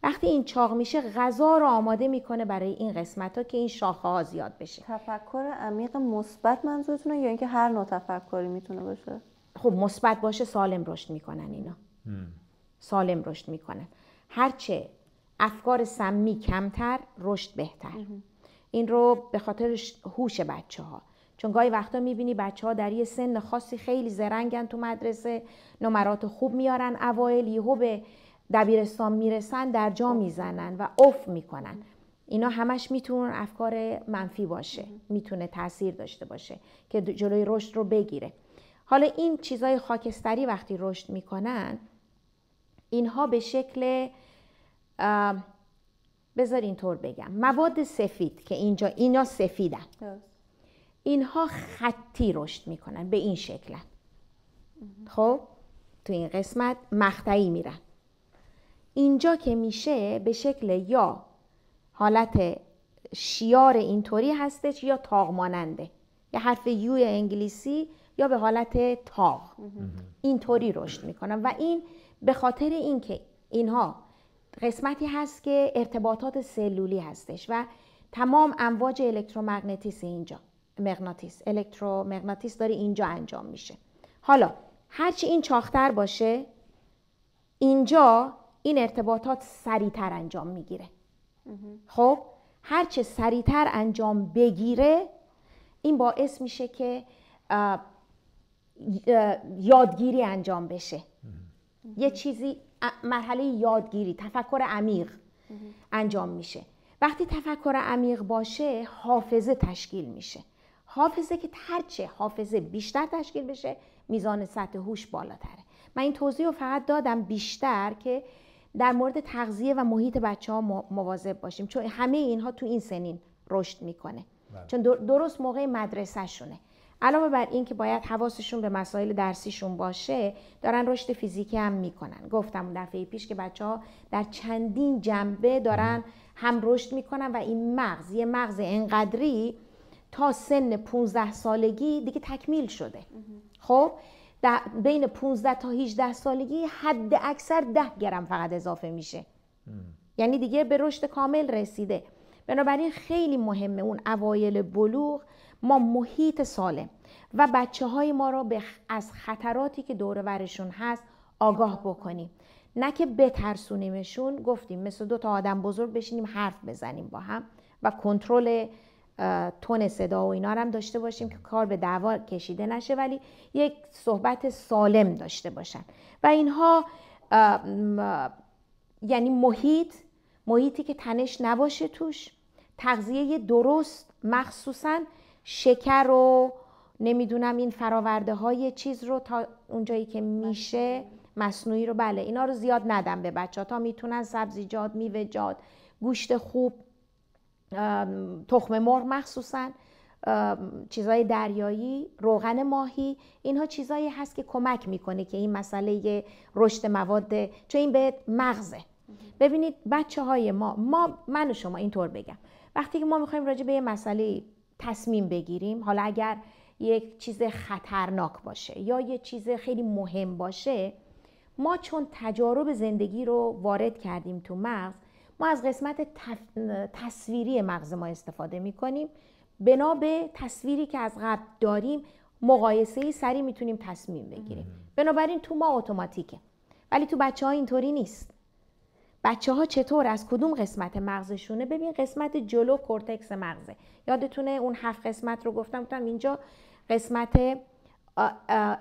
وقتی این چاق میشه غذا رو آماده میکنه برای این قسمت ها که این شاخه ها زیاد بشه تفکر عمیق مثبت منظورتونه یا اینکه هر نوع تفکری میتونه باشه خب مثبت باشه سالم رشد میکنن اینا سالم رشد میکنن هرچه افکار سمی کمتر رشد بهتر این رو به خاطر هوش بچه ها چون گاهی وقتا میبینی بچه ها در یه سن خاصی خیلی زرنگن تو مدرسه نمرات خوب میارن اوائل یهو به دبیرستان میرسن در جا میزنن و اوف میکنن اینا همش میتونن افکار منفی باشه میتونه تاثیر داشته باشه که جلوی رشد رو بگیره حالا این چیزای خاکستری وقتی رشد میکنن اینها به شکل بذار اینطور بگم مواد سفید که اینجا اینا سفیدن اینها خطی رشد میکنن به این شکل. خب تو این قسمت مقطعی میرن اینجا که میشه به شکل یا حالت شیار اینطوری هستش یا تاغ ماننده یا حرف یو انگلیسی یا به حالت تاغ. اینطوری رشد میکنن و این به خاطر اینکه اینها قسمتی هست که ارتباطات سلولی هستش و تمام امواج الکترومغناطیس اینجا مغناطیس الکترومغناطیس داره اینجا انجام میشه حالا هرچی این چاختر باشه اینجا این ارتباطات سریعتر انجام میگیره خب چه سریعتر انجام بگیره این باعث میشه که یادگیری انجام بشه یه چیزی مرحله یادگیری تفکر عمیق انجام میشه وقتی تفکر عمیق باشه حافظه تشکیل میشه حافظه که هرچه حافظه بیشتر تشکیل بشه میزان سطح هوش بالاتره من این توضیح رو فقط دادم بیشتر که در مورد تغذیه و محیط بچه ها مواظب باشیم چون همه اینها تو این سنین رشد میکنه بله. چون درست موقع مدرسه شونه علاوه بر این که باید حواسشون به مسائل درسیشون باشه دارن رشد فیزیکی هم میکنن گفتم اون دفعه پیش که بچه ها در چندین جنبه دارن هم رشد میکنن و این مغز یه مغز انقدری تا سن 15 سالگی دیگه تکمیل شده خب بین 15 تا 18 سالگی حد اکثر 10 گرم فقط اضافه میشه یعنی دیگه به رشد کامل رسیده بنابراین خیلی مهمه اون اوایل بلوغ ما محیط سالم و بچه های ما را به از خطراتی که دورورشون هست آگاه بکنیم نه که بترسونیمشون گفتیم مثل دو تا آدم بزرگ بشینیم حرف بزنیم با هم و کنترل تون صدا و اینا هم داشته باشیم که کار به دعوا کشیده نشه ولی یک صحبت سالم داشته باشن و اینها یعنی محیط محیطی که تنش نباشه توش تغذیه درست مخصوصا شکر و نمیدونم این فراورده های چیز رو تا اونجایی که میشه مصنوعی رو بله اینا رو زیاد ندم به بچه ها تا میتونن سبزیجات جاد گوشت خوب تخم مرغ مخصوصا چیزای دریایی روغن ماهی اینها چیزایی هست که کمک میکنه که این مسئله رشد مواد چون این به مغزه ببینید بچه های ما ما من و شما اینطور بگم وقتی که ما میخوایم راجع به یه مسئله تصمیم بگیریم حالا اگر یک چیز خطرناک باشه یا یه چیز خیلی مهم باشه ما چون تجارب زندگی رو وارد کردیم تو مغز ما از قسمت تصویری مغز ما استفاده میکنیم بنا به تصویری که از قبل داریم مقایسه سری میتونیم تصمیم بگیریم بنابراین تو ما اتوماتیکه ولی تو بچه ها اینطوری نیست بچه ها چطور از کدوم قسمت مغزشونه ببین قسمت جلو کورتکس مغزه یادتونه اون هفت قسمت رو گفتم گفتم اینجا قسمت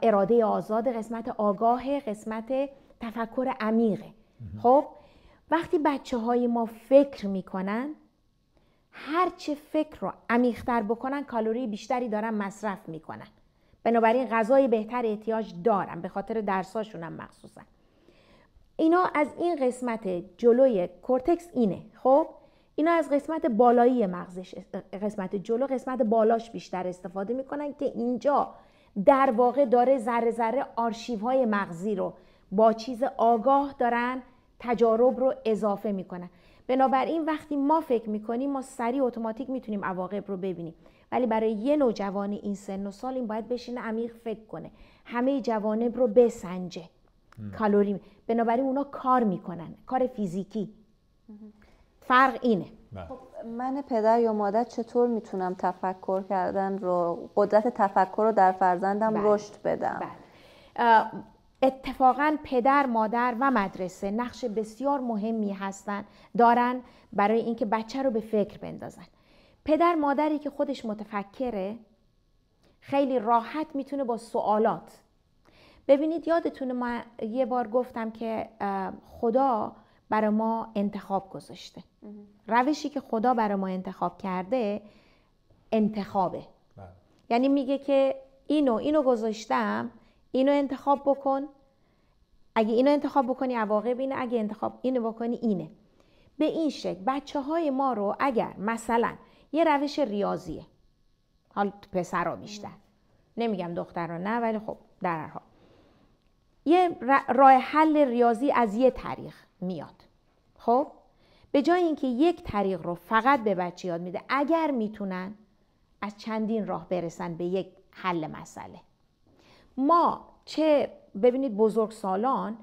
اراده آزاد قسمت آگاه قسمت تفکر عمیقه خب وقتی بچه های ما فکر میکنن هرچه فکر رو عمیقتر بکنن کالوری بیشتری دارن مصرف میکنن بنابراین غذای بهتر احتیاج دارن به خاطر درساشون هم مخصوصا اینا از این قسمت جلوی کورتکس اینه خب اینا از قسمت بالایی مغزش قسمت جلو قسمت بالاش بیشتر استفاده میکنن که اینجا در واقع داره ذره ذره آرشیو های مغزی رو با چیز آگاه دارن تجارب رو اضافه میکنن بنابراین وقتی ما فکر میکنیم ما سریع اتوماتیک میتونیم عواقب رو ببینیم ولی برای یه نوجوان این سن و سال این باید بشینه عمیق فکر کنه همه جوانب رو بسنجه کالوری بنابراین اونا کار میکنن کار فیزیکی فرق اینه بله. خب من پدر یا مادر چطور میتونم تفکر کردن رو قدرت تفکر رو در فرزندم بله. رشد بدم بله. اتفاقا پدر مادر و مدرسه نقش بسیار مهمی هستن دارن برای اینکه بچه رو به فکر بندازن پدر مادری که خودش متفکره خیلی راحت میتونه با سوالات ببینید یادتونه من یه بار گفتم که خدا برای ما انتخاب گذاشته روشی که خدا برای ما انتخاب کرده انتخابه بله. یعنی میگه که اینو اینو گذاشتم اینو انتخاب بکن اگه اینو انتخاب بکنی عواقب اینه اگه انتخاب اینو بکنی اینه به این شکل بچه های ما رو اگر مثلا یه روش ریاضیه حال پسرا بیشتر نمیگم دختران نه ولی خب در هر حال یه راه حل ریاضی از یه طریق میاد خب به جای اینکه یک طریق رو فقط به بچه یاد میده اگر میتونن از چندین راه برسن به یک حل مسئله ما چه ببینید بزرگ سالان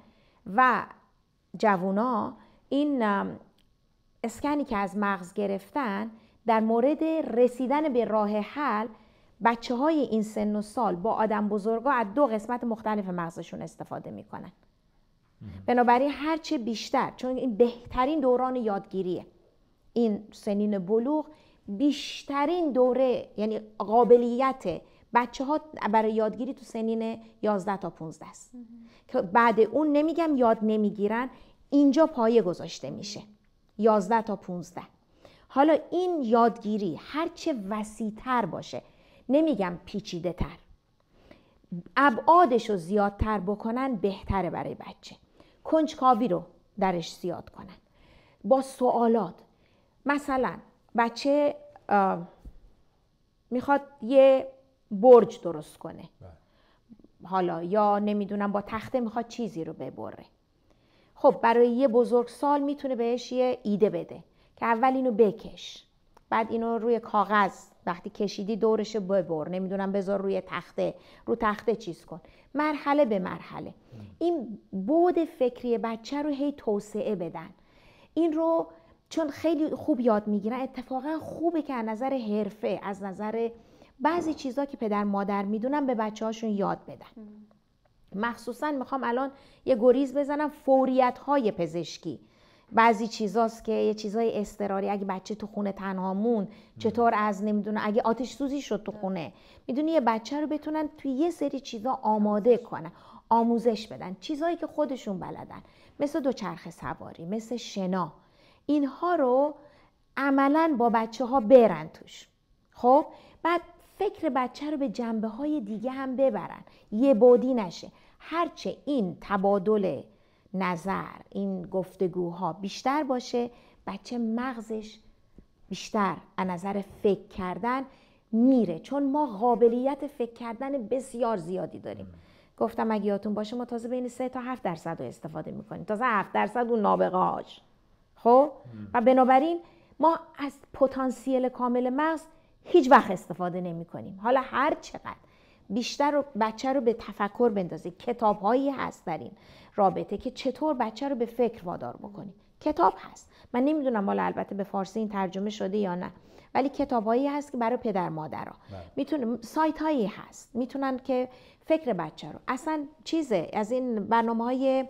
و جوونا این اسکنی که از مغز گرفتن در مورد رسیدن به راه حل بچه های این سن و سال با آدم بزرگا از دو قسمت مختلف مغزشون استفاده میکنن بنابراین هرچه بیشتر چون این بهترین دوران یادگیریه این سنین بلوغ بیشترین دوره یعنی قابلیت بچه ها برای یادگیری تو سنین 11 تا 15 است که بعد اون نمیگم یاد نمیگیرن اینجا پایه گذاشته میشه 11 تا 15 حالا این یادگیری هرچه وسیعتر باشه نمیگم پیچیده تر ابعادش رو زیادتر بکنن بهتره برای بچه کنجکاوی رو درش زیاد کنن با سوالات مثلا بچه میخواد یه برج درست کنه بله. حالا یا نمیدونم با تخته میخواد چیزی رو ببره خب برای یه بزرگ سال میتونه بهش یه ایده بده که اول اینو بکش بعد اینو روی کاغذ وقتی کشیدی دورش ببر نمیدونم بذار روی تخته رو تخته چیز کن مرحله به مرحله این بود فکری بچه رو هی توسعه بدن این رو چون خیلی خوب یاد میگیرن اتفاقا خوبه که از نظر حرفه از نظر بعضی چیزا که پدر مادر میدونن به بچه هاشون یاد بدن مخصوصا میخوام الان یه گریز بزنم فوریت های پزشکی بعضی چیزاست که یه چیزای استراری اگه بچه تو خونه تنها مون چطور از نمیدونه اگه آتش سوزی شد تو خونه میدونی یه بچه رو بتونن توی یه سری چیزا آماده کنن آموزش بدن چیزایی که خودشون بلدن مثل دوچرخه سواری مثل شنا اینها رو عملا با بچه ها برن توش خب بعد فکر بچه رو به جنبه های دیگه هم ببرن یه بودی نشه هرچه این تبادل نظر این گفتگوها بیشتر باشه بچه مغزش بیشتر از نظر فکر کردن میره چون ما قابلیت فکر کردن بسیار زیادی داریم گفتم اگه یادتون باشه ما تازه بین 3 تا 7 درصد رو استفاده میکنیم تازه 7 درصد اون نابغه هاش خب و بنابراین ما از پتانسیل کامل مغز هیچ وقت استفاده نمی کنیم حالا هر چقدر بیشتر بچه رو به تفکر بندازید کتاب هایی هست در رابطه که چطور بچه رو به فکر وادار بکنی کتاب هست من نمیدونم حالا البته به فارسی این ترجمه شده یا نه ولی کتابایی هست که برای پدر مادرها بله. میتونه سایت هایی هست میتونن که فکر بچه رو اصلا چیزه از این برنامه های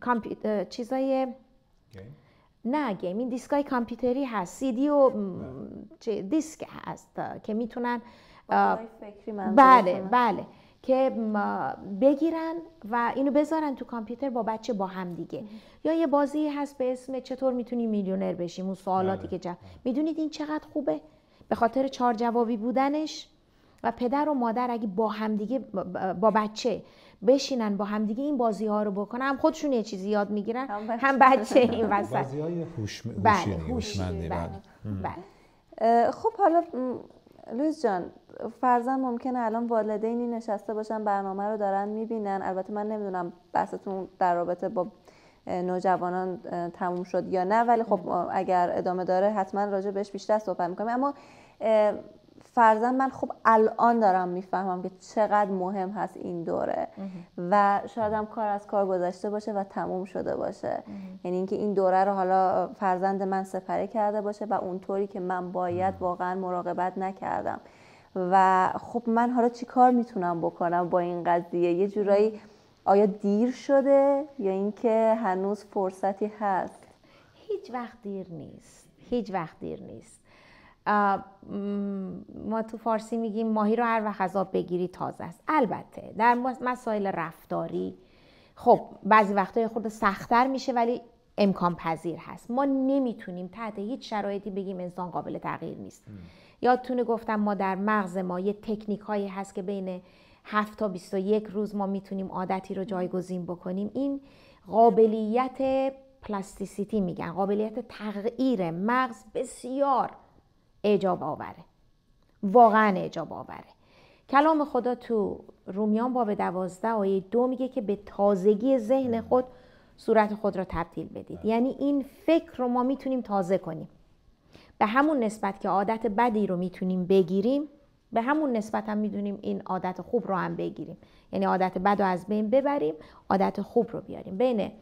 کامپی... چیزای نه دیسک دیسکای کامپیوتری هست سی دی و بله. دیسک هست که میتونن فکری بله بله که بگیرن و اینو بذارن تو کامپیوتر با بچه با هم دیگه یا یه بازی هست به اسم چطور میتونی میلیونر بشیم اون سوالاتی بله. که جواب بله. میدونید این چقدر خوبه به خاطر چهار جوابی بودنش و پدر و مادر اگه با همدیگه با بچه بشینن با همدیگه این بازی ها رو بکنن هم خودشون یه چیزی یاد میگیرن هم بچه, این وسط بازی های خوش بله. بله. خب حالا لویز جان فرزن ممکنه الان والدینی نشسته باشن برنامه رو دارن میبینن البته من نمیدونم بحثتون در رابطه با نوجوانان تموم شد یا نه ولی خب اگر ادامه داره حتما راجع بهش بیشتر صحبت میکنیم اما فرزن من خب الان دارم میفهمم که چقدر مهم هست این دوره و شاید هم کار از کار گذشته باشه و تموم شده باشه یعنی اینکه این دوره رو حالا فرزند من سپری کرده باشه و اونطوری که من باید واقعا مراقبت نکردم و خب من حالا چی کار میتونم بکنم با این قضیه یه جورایی آیا دیر شده یا اینکه هنوز فرصتی هست هیچ وقت دیر نیست هیچ وقت دیر نیست ما تو فارسی میگیم ماهی رو هر وقت از آب بگیری تازه است البته در مسائل رفتاری خب بعضی وقتا یه خورده سختتر میشه ولی امکان پذیر هست ما نمیتونیم تحت هیچ شرایطی بگیم انسان قابل تغییر نیست یادتونه گفتم ما در مغز ما یه تکنیک هایی هست که بین 7 تا 21 روز ما میتونیم عادتی رو جایگزین بکنیم این قابلیت پلاستیسیتی میگن قابلیت تغییر مغز بسیار اعجاب آوره واقعا اعجاب آوره کلام خدا تو رومیان باب دوازده آیه دو میگه که به تازگی ذهن بله. خود صورت خود را تبدیل بدید بله. یعنی این فکر رو ما میتونیم تازه کنیم به همون نسبت که عادت بدی رو میتونیم بگیریم به همون نسبت هم میدونیم این عادت خوب رو هم بگیریم یعنی عادت بد رو از بین ببریم عادت خوب رو بیاریم بین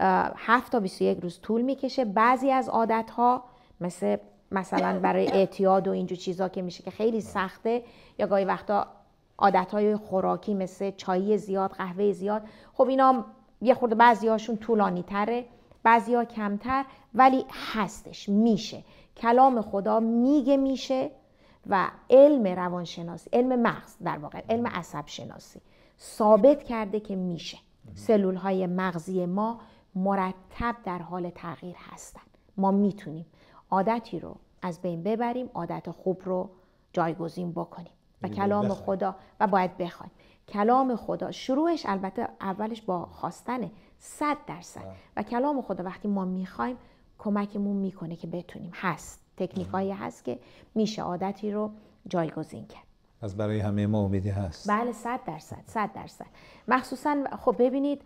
7 تا 21 روز طول میکشه بعضی از عادت ها مثل مثلا برای اعتیاد و اینجور چیزا که میشه که خیلی سخته یا گاهی وقتا عادت خوراکی مثل چایی زیاد قهوه زیاد خب اینا یه خورده بعضی هاشون طولانی تره بعضی کمتر ولی هستش میشه کلام خدا میگه میشه و علم روانشناسی علم مغز در واقع علم عصب شناسی ثابت کرده که میشه سلول های مغزی ما مرتب در حال تغییر هستن ما میتونیم عادتی رو از بین ببریم عادت خوب رو جایگزین بکنیم و یعنی کلام خدا و باید بخوایم کلام خدا شروعش البته اولش با خواستنه صد درصد بله. و کلام خدا وقتی ما میخوایم کمکمون میکنه که بتونیم هست تکنیکایی هست که میشه عادتی رو جایگزین کرد از برای همه ما امیدی هست بله صد درصد صد درصد مخصوصا خب ببینید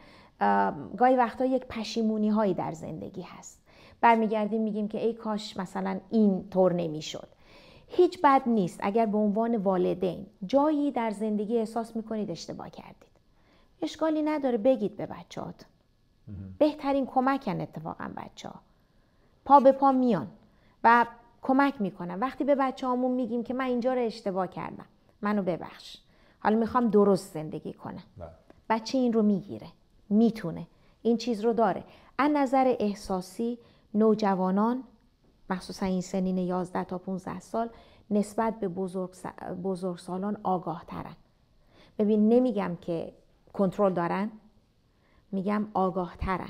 گاهی وقتا یک پشیمونی هایی در زندگی هست برمیگردیم میگیم که ای کاش مثلا این طور نمیشد هیچ بد نیست اگر به عنوان والدین جایی در زندگی احساس میکنید اشتباه کردید اشکالی نداره بگید به بچهات بهترین کمکن اتفاقا بچه ها پا به پا میان و کمک میکنن وقتی به بچه هامون میگیم که من اینجا رو اشتباه کردم منو ببخش حالا میخوام درست زندگی کنم بله. بچه این رو میگیره میتونه این چیز رو داره از نظر احساسی نوجوانان مخصوصا این سنین 11 تا 15 سال نسبت به بزرگ, سالان آگاه ترن ببین نمیگم که کنترل دارن میگم آگاه ترن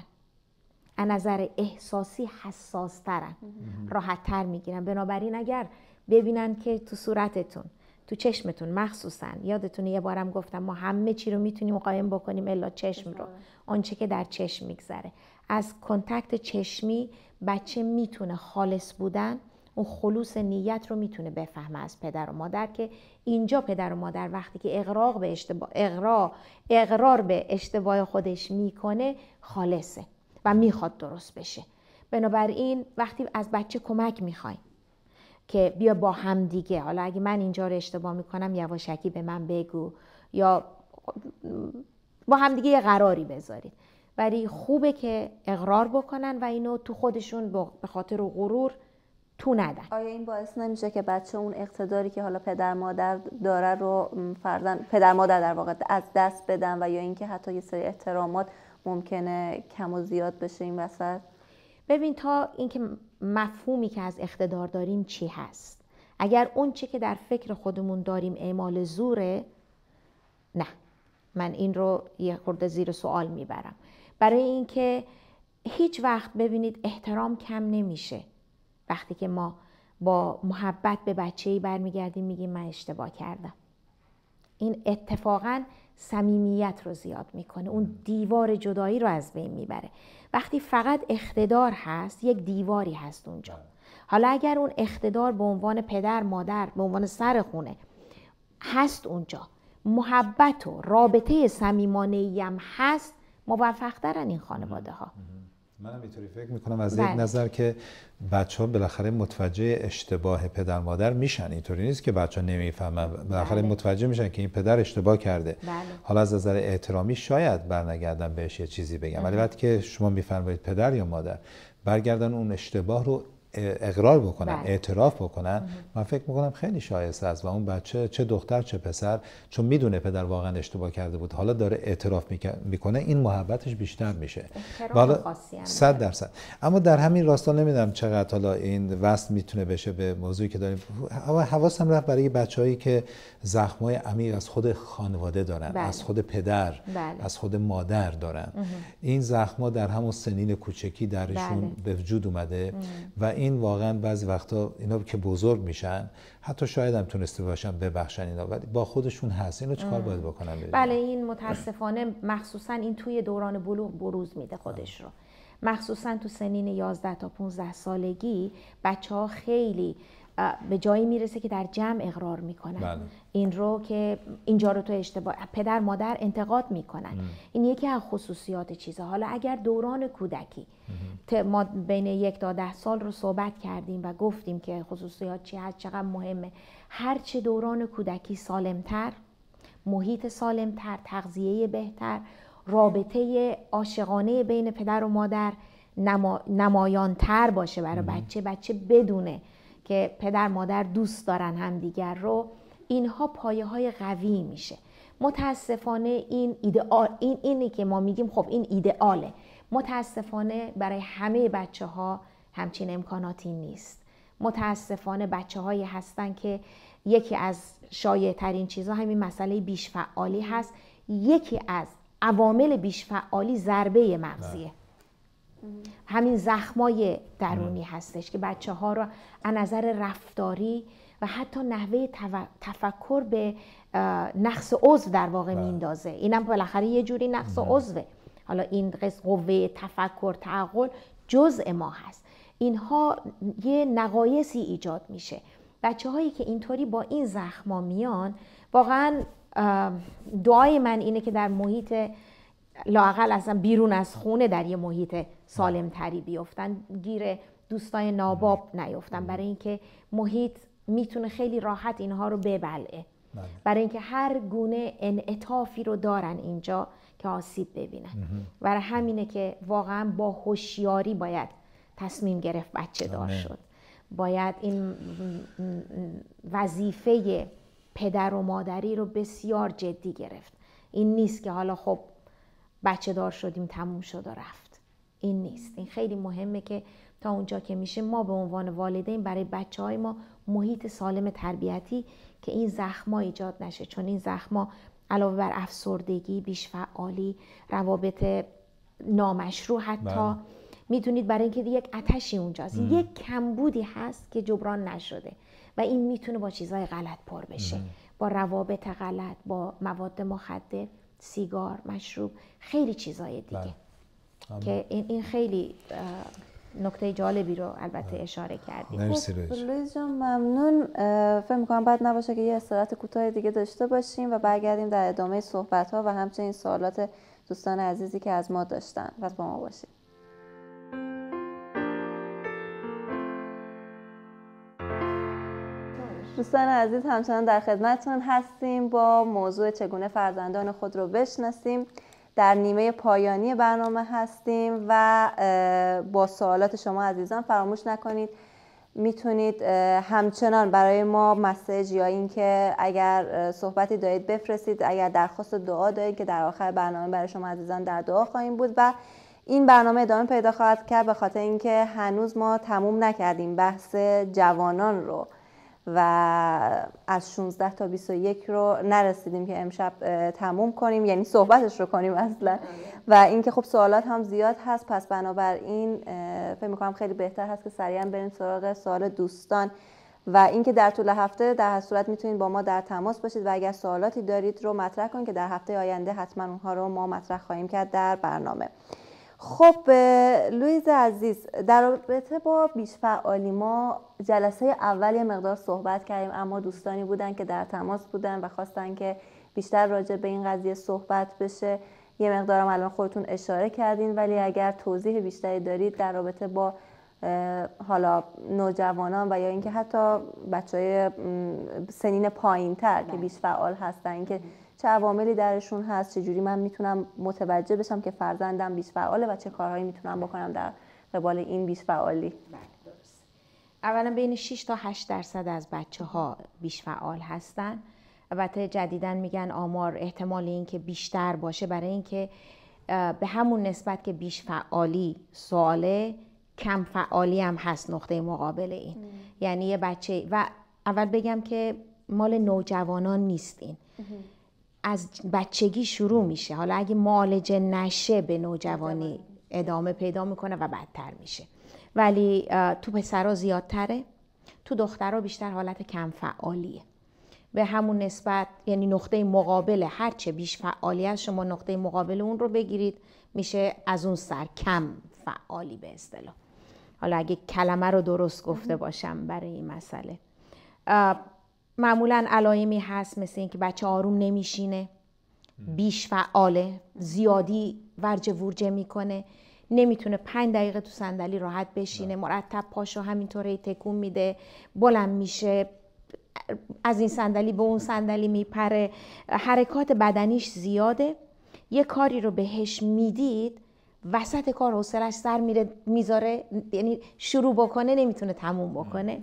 از نظر احساسی حساس ترن راحت تر میگیرن بنابراین اگر ببینن که تو صورتتون تو چشمتون مخصوصا یادتونه یه بارم گفتم ما همه چی رو میتونیم قایم بکنیم الا چشم رو آنچه که در چشم میگذره از کنتکت چشمی بچه میتونه خالص بودن اون خلوص نیت رو میتونه بفهمه از پدر و مادر که اینجا پدر و مادر وقتی که اقراق به اشتباه اقرار, اقرار به اشتباه خودش میکنه خالصه و میخواد درست بشه بنابراین وقتی از بچه کمک میخوایم که بیا با هم دیگه حالا اگه من اینجا رو اشتباه میکنم یواشکی به من بگو یا با همدیگه یه قراری بذارید ولی خوبه که اقرار بکنن و اینو تو خودشون به خاطر غرور تو ندن آیا این باعث نمیشه که بچه اون اقتداری که حالا پدر مادر داره رو فرزن پدر مادر در واقع از دست بدن و یا اینکه حتی یه سری احترامات ممکنه کم و زیاد بشه این وسط ببین تا اینکه مفهومی که از اقتدار داریم چی هست اگر اون چی که در فکر خودمون داریم اعمال زوره نه من این رو یه خورده زیر سوال میبرم برای اینکه هیچ وقت ببینید احترام کم نمیشه وقتی که ما با محبت به بچه ای برمیگردیم میگیم من اشتباه کردم این اتفاقا صمیمیت رو زیاد میکنه اون دیوار جدایی رو از بین میبره وقتی فقط اختدار هست یک دیواری هست اونجا حالا اگر اون اختدار به عنوان پدر مادر به عنوان سر خونه هست اونجا محبت و رابطه صمیمانه هم هست موفقترن این خانواده ها هم اینطوری فکر میکنم از یک بله. نظر که بچه ها بالاخره متوجه اشتباه پدر مادر میشن اینطوری نیست که بچه ها نمیفهمن بالاخره بله. متوجه میشن که این پدر اشتباه کرده بله. حالا از نظر احترامی شاید برنگردن بهش یه چیزی بگم ولی وقتی که شما میفرمایید پدر یا مادر برگردن اون اشتباه رو اقرار بکنن بله. اعتراف بکنن مهم. من فکر میکنم خیلی شایسته است و اون بچه چه دختر چه پسر چون میدونه پدر واقعا اشتباه کرده بود حالا داره اعتراف میکنه این محبتش بیشتر میشه در صد درصد اما در همین راستا نمیدونم چقدر حالا این وصل میتونه بشه به موضوعی که داریم حواسم رفت برای بچههایی که زخمای عمیق از خود خانواده دارن بله. از خود پدر بله. از خود مادر دارن مهم. این زخما در همون سنین کوچکی درشون به وجود اومده و این واقعا بعضی وقتا اینا که بزرگ میشن حتی شاید هم تونسته باشن ببخشن اینا ولی با خودشون هست اینو چیکار باید بکنن بله این متاسفانه مخصوصا این توی دوران بلوغ بروز میده خودش رو مخصوصا تو سنین 11 تا 15 سالگی بچه ها خیلی به جایی میرسه که در جمع اقرار میکنن بله. این رو که اینجا رو تو اشتباه پدر مادر انتقاد میکنن این یکی از خصوصیات چیزه حالا اگر دوران کودکی ما بین یک تا ده سال رو صحبت کردیم و گفتیم که خصوصیات چی هست چقدر مهمه هرچه دوران کودکی سالمتر محیط سالمتر تغذیه بهتر رابطه عاشقانه بین پدر و مادر نما... نمایانتر باشه برای بچه بچه بدونه که پدر مادر دوست دارن همدیگر رو اینها پایه های قوی میشه متاسفانه این ایدئال این اینی که ما میگیم خب این ایدئاله متاسفانه برای همه بچه ها همچین امکاناتی نیست متاسفانه بچه هایی هستن که یکی از شایع ترین چیزها همین مسئله بیشفعالی هست یکی از عوامل بیشفعالی ضربه مغزیه بله. همین زخمای درونی هستش که بچه ها رو از نظر رفتاری و حتی نحوه تفکر به نقص عضو در واقع بله. میندازه اینم بالاخره یه جوری نقص عضوه حالا این قصد قوه تفکر تعقل جزء ما هست اینها یه نقایسی ایجاد میشه بچه هایی که اینطوری با این زخما میان واقعا دعای من اینه که در محیط لاقل اصلا بیرون از خونه در یه محیط سالم تری بیفتن گیر دوستای ناباب نیفتن برای اینکه محیط میتونه خیلی راحت اینها رو ببلعه بله. برای اینکه هر گونه انعطافی رو دارن اینجا که آسیب ببینن برای همینه که واقعا با هوشیاری باید تصمیم گرفت بچه دار شد باید این وظیفه پدر و مادری رو بسیار جدی گرفت این نیست که حالا خب بچه دار شدیم تموم شد و رفت این نیست این خیلی مهمه که تا اونجا که میشه ما به عنوان والدین برای بچه های ما محیط سالم تربیتی که این زخما ایجاد نشه چون این زخما علاوه بر افسردگی بیشفعالی روابط نامشروع حتی بله. میتونید برای اینکه یک اتشی اونجاست یک کمبودی هست که جبران نشده و این میتونه با چیزهای غلط پر بشه با روابط غلط با مواد مخدر سیگار مشروب خیلی چیزای دیگه بله. که این, این خیلی نکته جالبی رو البته بله. اشاره کردیم مرسی خب، ممنون فکر میکنم بعد نباشه که یه استرات کوتاه دیگه داشته باشیم و برگردیم در ادامه صحبت ها و همچنین سوالات دوستان عزیزی که از ما داشتن پس با ما باشید دوستان عزیز همچنان در خدمتتون هستیم با موضوع چگونه فرزندان خود رو بشناسیم در نیمه پایانی برنامه هستیم و با سوالات شما عزیزان فراموش نکنید میتونید همچنان برای ما مسیج یا اینکه اگر صحبتی دارید بفرستید اگر درخواست دعا دارید که در آخر برنامه برای شما عزیزان در دعا خواهیم بود و این برنامه ادامه پیدا خواهد کرد به خاطر اینکه هنوز ما تموم نکردیم بحث جوانان رو و از 16 تا 21 رو نرسیدیم که امشب تموم کنیم یعنی صحبتش رو کنیم اصلا و اینکه خب سوالات هم زیاد هست پس بنابراین فکر کنم خیلی بهتر هست که سریعا بریم سراغ سوال دوستان و اینکه در طول هفته در هر صورت میتونید با ما در تماس باشید و اگر سوالاتی دارید رو مطرح کنید که در هفته آینده حتما اونها رو ما مطرح خواهیم کرد در برنامه خب لویز عزیز در رابطه با بیش فعالی ما جلسه اول یه مقدار صحبت کردیم اما دوستانی بودن که در تماس بودن و خواستن که بیشتر راجع به این قضیه صحبت بشه یه مقدارم الان خودتون اشاره کردین ولی اگر توضیح بیشتری دارید در رابطه با حالا نوجوانان و یا اینکه حتی بچه های سنین پایین تر که بله. بیش فعال هستن که چه عواملی درشون هست چجوری من میتونم متوجه بشم که فرزندم بیش فعاله و چه کارهایی میتونم بکنم در قبال این بیش فعالی بله اولا بین 6 تا 8 درصد از بچه ها بیش فعال هستن البته جدیدا میگن آمار احتمال که بیشتر باشه برای اینکه به همون نسبت که بیش فعالی سواله کم فعالی هم هست نقطه مقابل این یعنی یه بچه و اول بگم که مال نوجوانان نیست این از بچگی شروع میشه حالا اگه معالجه نشه به نوجوانی ادامه پیدا میکنه و بدتر میشه ولی تو پسرها زیادتره تو دخترها بیشتر حالت کم فعالیه به همون نسبت یعنی نقطه مقابل هرچه بیش فعالیت شما نقطه مقابل اون رو بگیرید میشه از اون سر کم فعالی به اصطلاح حالا اگه کلمه رو درست گفته باشم برای این مسئله معمولا علائمی هست مثل اینکه بچه آروم نمیشینه بیش فعاله زیادی ورجه ورجه میکنه نمیتونه پنج دقیقه تو صندلی راحت بشینه مرتب پاشو همینطوری تکون میده بلند میشه از این صندلی به اون صندلی میپره حرکات بدنیش زیاده یه کاری رو بهش میدید وسط کار حوصلش سر میره میذاره یعنی شروع بکنه نمیتونه تموم بکنه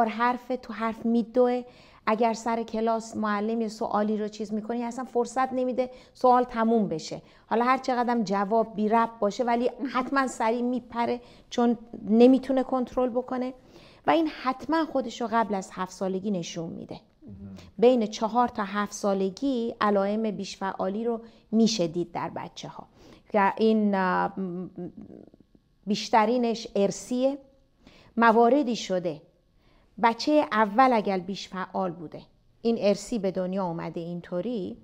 حرف تو حرف میدوه اگر سر کلاس معلم یه سوالی رو چیز میکنه اصلا فرصت نمیده سوال تموم بشه حالا هر چقدر جواب بی رب باشه ولی حتما سریع میپره چون نمیتونه کنترل بکنه و این حتما خودش رو قبل از هفت سالگی نشون میده بین چهار تا هفت سالگی علائم بیشفعالی رو میشه دید در بچه ها این بیشترینش ارسیه مواردی شده بچه اول اگر بیش فعال بوده این ارسی به دنیا اومده اینطوری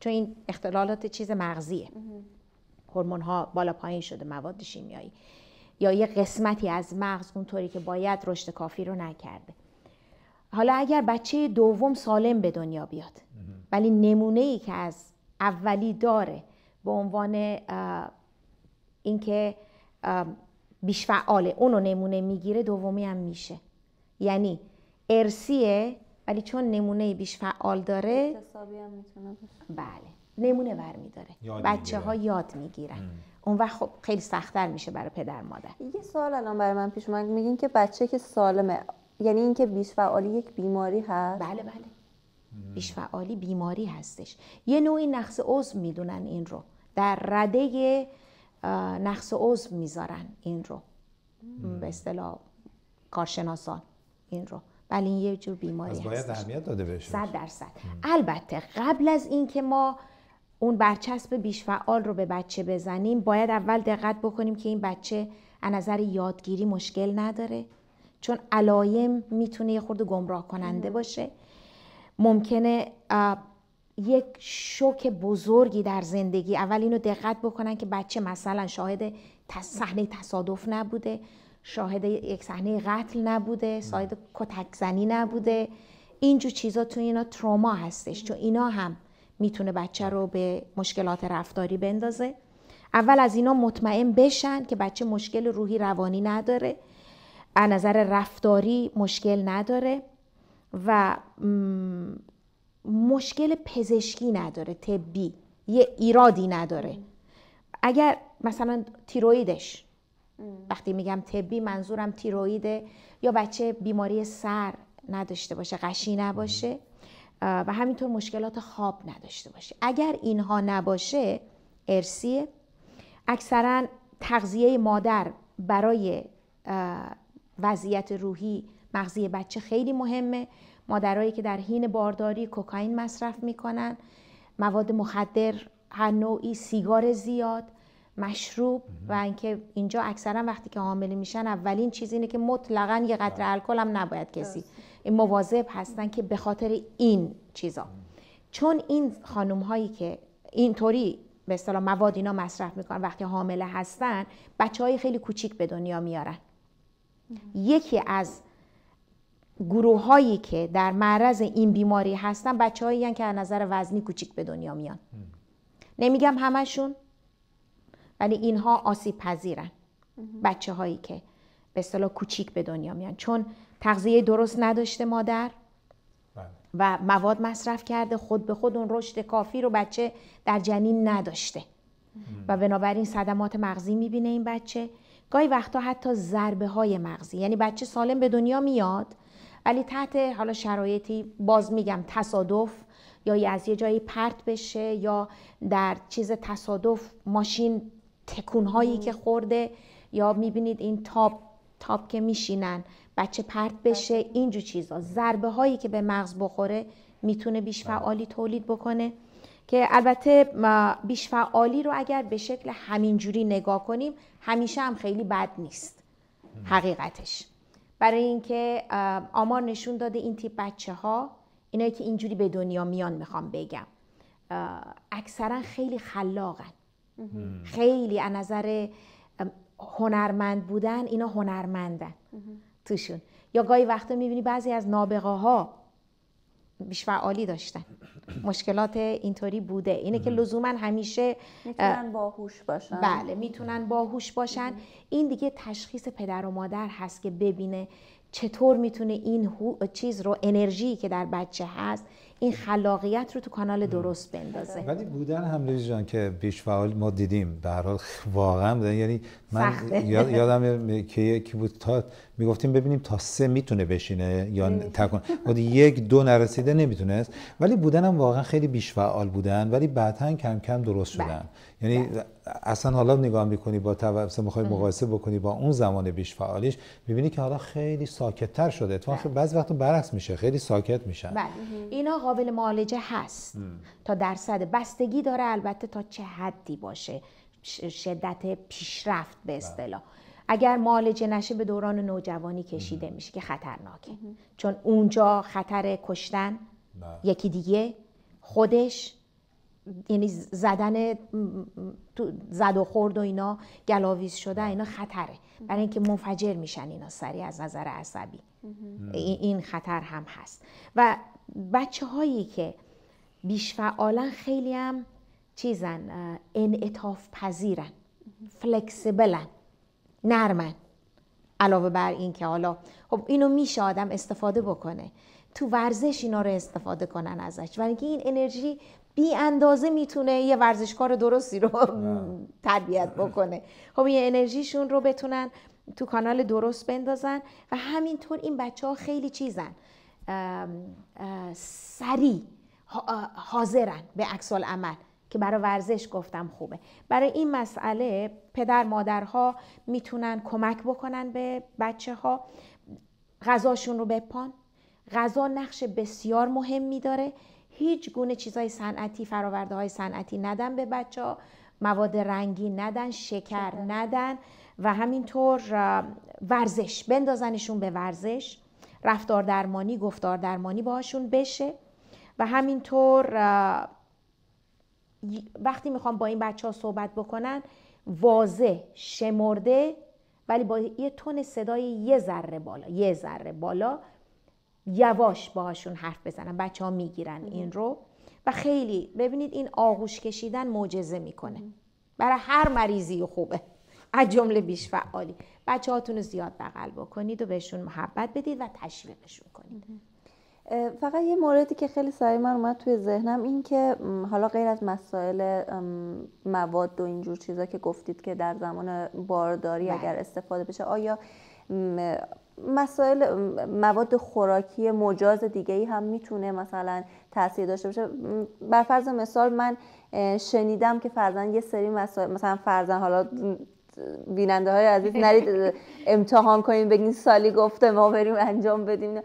چون این اختلالات چیز مغزیه هرمون ها بالا پایین شده مواد شیمیایی یا یه قسمتی از مغز اونطوری که باید رشد کافی رو نکرده حالا اگر بچه دوم سالم به دنیا بیاد ولی نمونه ای که از اولی داره به عنوان اینکه بیش فعاله اونو نمونه میگیره دومی هم میشه یعنی ارسیه ولی چون نمونه بیش فعال داره بله نمونه بر میداره بچه ها یاد میگیرن اون وقت خب خیلی سختتر میشه برای پدر مادر یه سوال الان برای من پیش اومد میگین که بچه که سالمه یعنی اینکه بیش فعالی یک بیماری هست بله بله بیش فعالی بیماری هستش یه نوعی نقص عضو میدونن این رو در رده نقص عضو میذارن این رو به اصطلاح کارشناسان این رو ولی بله، این یه جور بیماری هست باید اهمیت داده بشه صد درصد البته قبل از اینکه ما اون برچسب بیشفعال رو به بچه بزنیم باید اول دقت بکنیم که این بچه از نظر یادگیری مشکل نداره چون علایم میتونه یه خورده گمراه کننده باشه ممکنه یک شوک بزرگی در زندگی اول اینو دقت بکنن که بچه مثلا شاهد صحنه تصادف نبوده شاهد یک صحنه قتل نبوده شاهد کتک نبوده اینجور چیزا تو اینا تروما هستش چون اینا هم میتونه بچه رو به مشکلات رفتاری بندازه اول از اینا مطمئن بشن که بچه مشکل روحی روانی نداره از نظر رفتاری مشکل نداره و مشکل پزشکی نداره طبی یه ایرادی نداره اگر مثلا تیرویدش وقتی میگم طبی منظورم تیرویده یا بچه بیماری سر نداشته باشه قشی نباشه و همینطور مشکلات خواب نداشته باشه اگر اینها نباشه ارسیه اکثرا تغذیه مادر برای وضعیت روحی مغزی بچه خیلی مهمه مادرایی که در حین بارداری کوکائین مصرف میکنن مواد مخدر هر نوعی سیگار زیاد مشروب و اینکه اینجا اکثرا وقتی که حامل میشن اولین چیز اینه که مطلقا یه قطره بله. الکل هم نباید کسی این مواظب هستن که به خاطر این چیزا چون این خانم هایی که اینطوری به اصطلاح مواد اینا مصرف میکنن وقتی حامله هستن بچه های خیلی کوچیک به دنیا میارن یکی از گروه هایی که در معرض این بیماری هستن بچه هایی که از نظر وزنی کوچیک به دنیا میان نمیگم همشون ولی اینها آسیب پذیرن بچه هایی که به اصطلاح کوچیک به دنیا میان چون تغذیه درست نداشته مادر بله. و مواد مصرف کرده خود به خود اون رشد کافی رو بچه در جنین نداشته و بنابراین صدمات مغزی میبینه این بچه گاهی وقتا حتی ضربه های مغزی یعنی بچه سالم به دنیا میاد ولی تحت حالا شرایطی باز میگم تصادف یا از یه جایی پرت بشه یا در چیز تصادف ماشین تکون هایی که خورده یا میبینید این تاب تاب که میشینن بچه پرت بشه بله. اینجور چیزا ضربه هایی که به مغز بخوره میتونه بیش بله. فعالی تولید بکنه که البته بیش فعالی رو اگر به شکل همینجوری نگاه کنیم همیشه هم خیلی بد نیست حقیقتش برای اینکه آمار نشون داده این تیپ بچه ها اینایی که اینجوری به دنیا میان میخوام بگم اکثرا خیلی خلاقن خیلی از نظر هنرمند بودن اینا هنرمندن توشون یا گاهی وقتا میبینی بعضی از نابغه ها بیشفعالی داشتن مشکلات اینطوری بوده اینه که لزوما همیشه میتونن باهوش باشن بله میتونن باهوش باشن این دیگه تشخیص پدر و مادر هست که ببینه چطور میتونه این چیز رو انرژی که در بچه هست این خلاقیت رو تو کانال درست بندازه ولی بودن هم جان که بیش فعال ما دیدیم به هر حال واقعا بودن یعنی من یادم که یکی بود تا میگفتیم ببینیم تا سه میتونه بشینه یا تکن یک دو نرسیده نمیتونست ولی بودنم واقعا خیلی بیش فعال بودن ولی بعدا کم کم درست بله. شدن یعنی بله. اصلا حالا نگاه میکنی با توسط میخوای مقایسه بکنی با اون زمان بیش فعالیش میبینی که حالا خیلی ساکتتر شده تو بله. بعض وقتا برعکس میشه خیلی ساکت میشن اینا قابل معالجه هست تا درصد بستگی داره البته تا چه حدی باشه شدت پیشرفت به اصطلاح اگر معالجه نشه به دوران نوجوانی کشیده میشه که خطرناکه چون اونجا خطر کشتن یکی دیگه خودش یعنی زدن زد و خورد و اینا گلاویز شدن اینا خطره برای اینکه منفجر میشن اینا سریع از نظر عصبی این خطر هم هست و بچه هایی که بیش خیلی هم چیزن انعطاف پذیرن فلکسیبلن نرمن علاوه بر این که حالا خب اینو میشه آدم استفاده بکنه تو ورزش اینا رو استفاده کنن ازش ولی اینکه این انرژی بی اندازه میتونه یه ورزشکار درستی رو تربیت بکنه خب یه انرژیشون رو بتونن تو کانال درست بندازن و همینطور این بچه ها خیلی چیزن سریع حاضرن به عکس عمل که برای ورزش گفتم خوبه برای این مسئله پدر مادرها میتونن کمک بکنن به بچه ها غذاشون رو بپان غذا نقش بسیار مهمی داره هیچ گونه چیزای صنعتی فراورده های صنعتی ندن به بچه ها مواد رنگی ندن شکر ندن و همینطور ورزش بندازنشون به ورزش رفتار درمانی گفتار درمانی باشون بشه و همینطور وقتی میخوام با این بچه ها صحبت بکنن واضح شمرده ولی با یه تون صدای یه ذره بالا یه ذره بالا یواش باهاشون حرف بزنن بچه ها میگیرن این رو و خیلی ببینید این آغوش کشیدن معجزه میکنه برای هر مریضی خوبه از جمله بیش فعالی بچه هاتون رو زیاد بغل بکنید و بهشون محبت بدید و تشویقشون کنید فقط یه موردی که خیلی سریع من اومد توی ذهنم این که حالا غیر از مسائل مواد و اینجور چیزا که گفتید که در زمان بارداری بله. اگر استفاده بشه آیا مسائل مواد خوراکی مجاز دیگه ای هم میتونه مثلا تاثیر داشته باشه بر فرض مثال من شنیدم که فرزن یه سری مسائل مثلا فرزن حالا بیننده های عزیز نرید امتحان کنیم بگین سالی گفته ما بریم انجام بدیم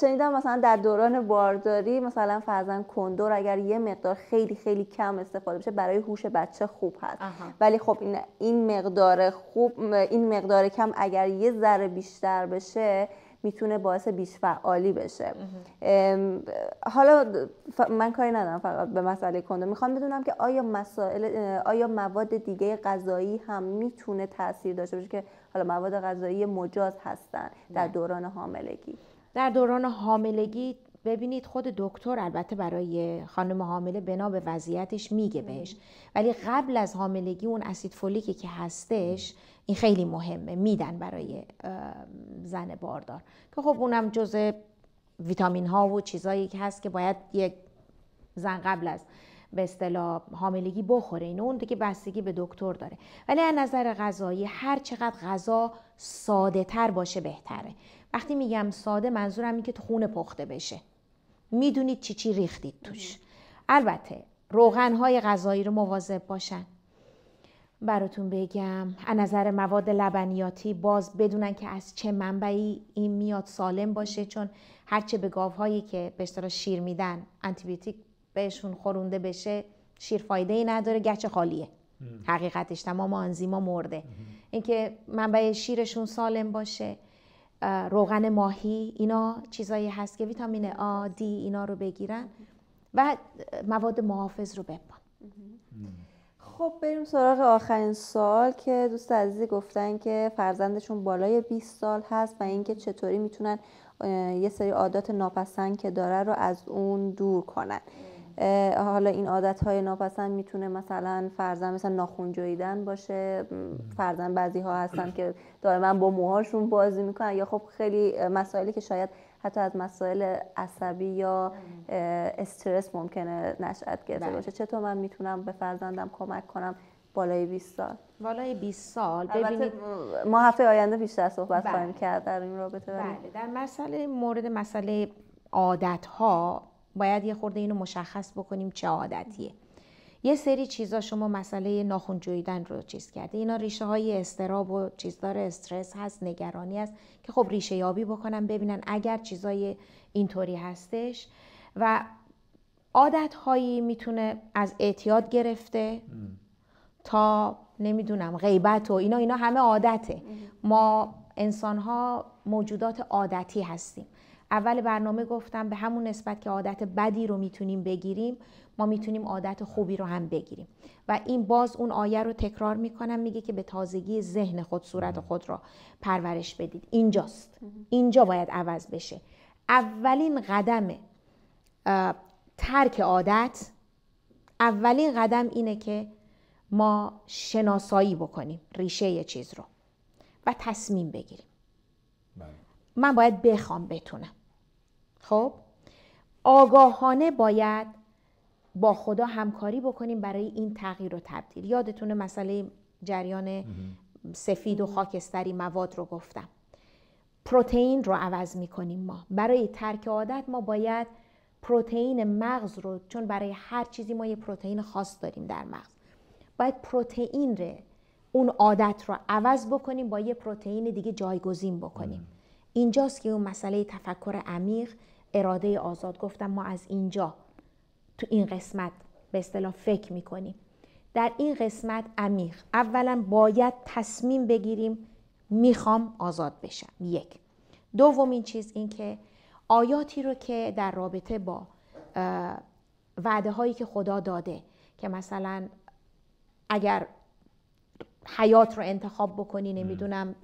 شنیدم مثلا در دوران بارداری مثلا فرزن کندور اگر یه مقدار خیلی خیلی کم استفاده بشه برای هوش بچه خوب هست ولی خب این, این مقدار خوب این مقدار کم اگر یه ذره بیشتر بشه میتونه باعث بیش فعالی بشه حالا من کاری ندارم فقط به مسئله کندور میخوام بدونم که آیا مسائل آیا مواد دیگه غذایی هم میتونه تاثیر داشته باشه که حالا مواد غذایی مجاز هستن در دوران حاملگی در دوران حاملگی ببینید خود دکتر البته برای خانم حامله بنا به وضعیتش میگه بهش ولی قبل از حاملگی اون اسید فولیکی که هستش این خیلی مهمه میدن برای زن باردار که خب اونم جزء ویتامین ها و چیزایی که هست که باید یک زن قبل از به اصطلاح حاملگی بخوره اینو اون دیگه بستگی به دکتر داره ولی از نظر غذایی هر چقدر غذا ساده تر باشه بهتره وقتی میگم ساده منظورم این که تو خونه پخته بشه میدونید چی چی ریختید توش البته های غذایی رو مواظب باشن براتون بگم از نظر مواد لبنیاتی باز بدونن که از چه منبعی این میاد سالم باشه چون هرچه به گاوهایی که به شیر میدن بیوتیک بهشون خورونده بشه شیر فایده ای نداره گچه خالیه حقیقتش تمام آنزیما مرده اینکه منبع شیرشون سالم باشه روغن ماهی اینا چیزایی هست که ویتامین آ دی اینا رو بگیرن و مواد محافظ رو بپن. خب بریم سراغ آخرین سال که دوست عزیزی گفتن که فرزندشون بالای 20 سال هست و اینکه چطوری میتونن یه سری عادات ناپسند که داره رو از اون دور کنن حالا این عادت های ناپسند میتونه مثلا فرزن مثلا ناخون جویدن باشه فرزن بعضی ها هستن که دائما با موهاشون بازی میکنن یا خب خیلی مسائلی که شاید حتی از مسائل عصبی یا استرس ممکنه نشأت گرفته بله. باشه چطور من میتونم به فرزندم کمک کنم بالای 20 سال بالای 20 سال ببینید ما هفته آینده بیشتر صحبت بله. خواهیم کرد در این رابطه بله در مسئله مورد مسئله عادت ها باید یه خورده اینو مشخص بکنیم چه عادتیه یه سری چیزا شما مسئله ناخون جویدن رو چیز کرده اینا ریشه های استراب و چیزدار استرس هست نگرانی هست که خب ریشه یابی بکنن ببینن اگر چیزای اینطوری هستش و عادت هایی میتونه از اعتیاد گرفته تا نمیدونم غیبت و اینا اینا همه عادته ما انسان ها موجودات عادتی هستیم اول برنامه گفتم به همون نسبت که عادت بدی رو میتونیم بگیریم ما میتونیم عادت خوبی رو هم بگیریم و این باز اون آیه رو تکرار میکنم میگه که به تازگی ذهن خود صورت خود را پرورش بدید اینجاست اینجا باید عوض بشه اولین قدم ترک عادت اولین قدم اینه که ما شناسایی بکنیم ریشه چیز رو و تصمیم بگیریم بله. من باید بخوام بتونم خب آگاهانه باید با خدا همکاری بکنیم برای این تغییر و تبدیل یادتونه مسئله جریان سفید و خاکستری مواد رو گفتم پروتئین رو عوض میکنیم ما برای ترک عادت ما باید پروتئین مغز رو چون برای هر چیزی ما یه پروتئین خاص داریم در مغز باید پروتئین رو اون عادت رو عوض بکنیم با یه پروتئین دیگه جایگزین بکنیم آره. اینجاست که اون مسئله تفکر عمیق اراده آزاد گفتم ما از اینجا تو این قسمت به اصطلاح فکر میکنیم در این قسمت عمیق اولا باید تصمیم بگیریم میخوام آزاد بشم یک دومین چیز این که آیاتی رو که در رابطه با وعده هایی که خدا داده که مثلا اگر حیات رو انتخاب بکنی نمیدونم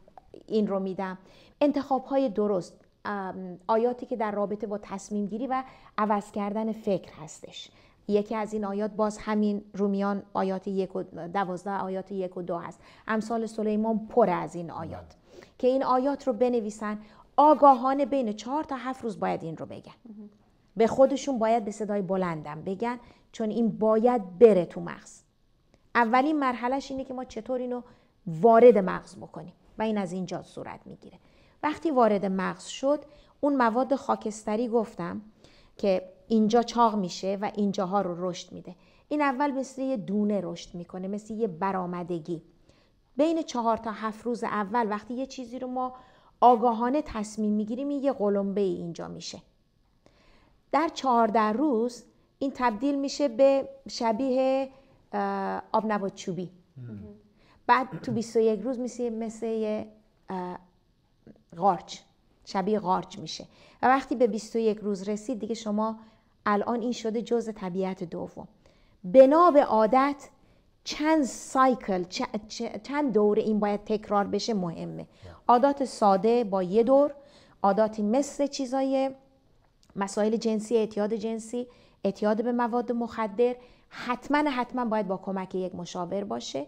این رو میدم انتخاب های درست آیاتی که در رابطه با تصمیم گیری و عوض کردن فکر هستش یکی از این آیات باز همین رومیان آیات یک و دوازده آیات یک و دو هست امثال سلیمان پر از این آیات بله. که این آیات رو بنویسن آگاهانه بین چهار تا هفت روز باید این رو بگن به خودشون باید به صدای بلندم بگن چون این باید بره تو مغز اولین مرحلهش اینه که ما چطور اینو وارد مغز بکنیم و این از اینجا صورت میگیره وقتی وارد مغز شد اون مواد خاکستری گفتم که اینجا چاق میشه و اینجاها رو رشد میده این اول مثل یه دونه رشد میکنه مثل یه برآمدگی بین چهار تا هفت روز اول وقتی یه چیزی رو ما آگاهانه تصمیم میگیریم یه قلمبه اینجا میشه در چهارده روز این تبدیل میشه به شبیه آب نبات چوبی بعد تو 21 روز میشه مثل غارچ، شبیه غارچ میشه و وقتی به 21 روز رسید دیگه شما الان این شده جز طبیعت دوم بنا به عادت چند سایکل چند دوره این باید تکرار بشه مهمه عادات ساده با یه دور عاداتی مثل چیزای مسائل جنسی اعتیاد جنسی اعتیاد به مواد مخدر حتما حتما باید با کمک یک مشاور باشه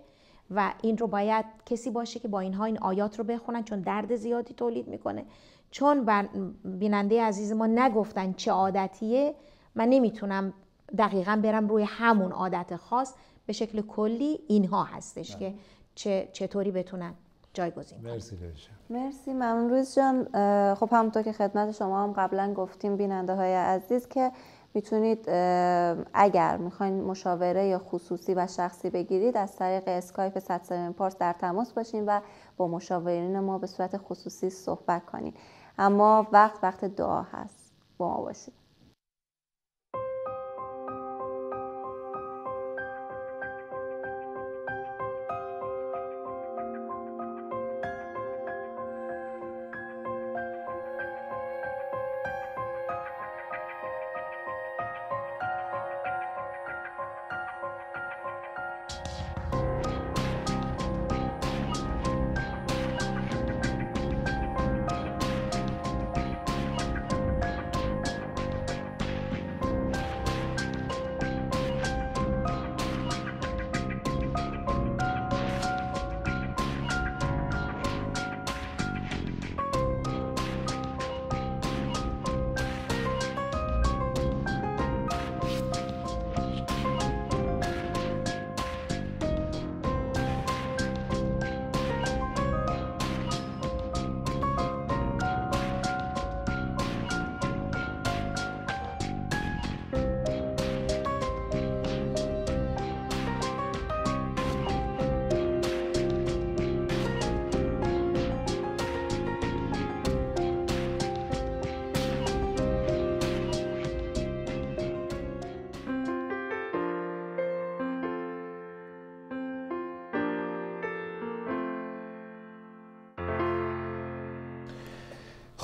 و این رو باید کسی باشه که با اینها این آیات رو بخونن چون درد زیادی تولید میکنه چون بیننده عزیز ما نگفتن چه عادتیه من نمیتونم دقیقا برم روی همون عادت خاص به شکل کلی اینها هستش بله. که که چطوری بتونن جایگزین مرسی مرسی ممنون روز جان خب همونطور که خدمت شما هم قبلا گفتیم بیننده های عزیز که میتونید اگر میخواین مشاوره یا خصوصی و شخصی بگیرید از طریق اسکایپ 107 پارس در تماس باشین و با مشاورین ما به صورت خصوصی صحبت کنید اما وقت وقت دعا هست با ما باشید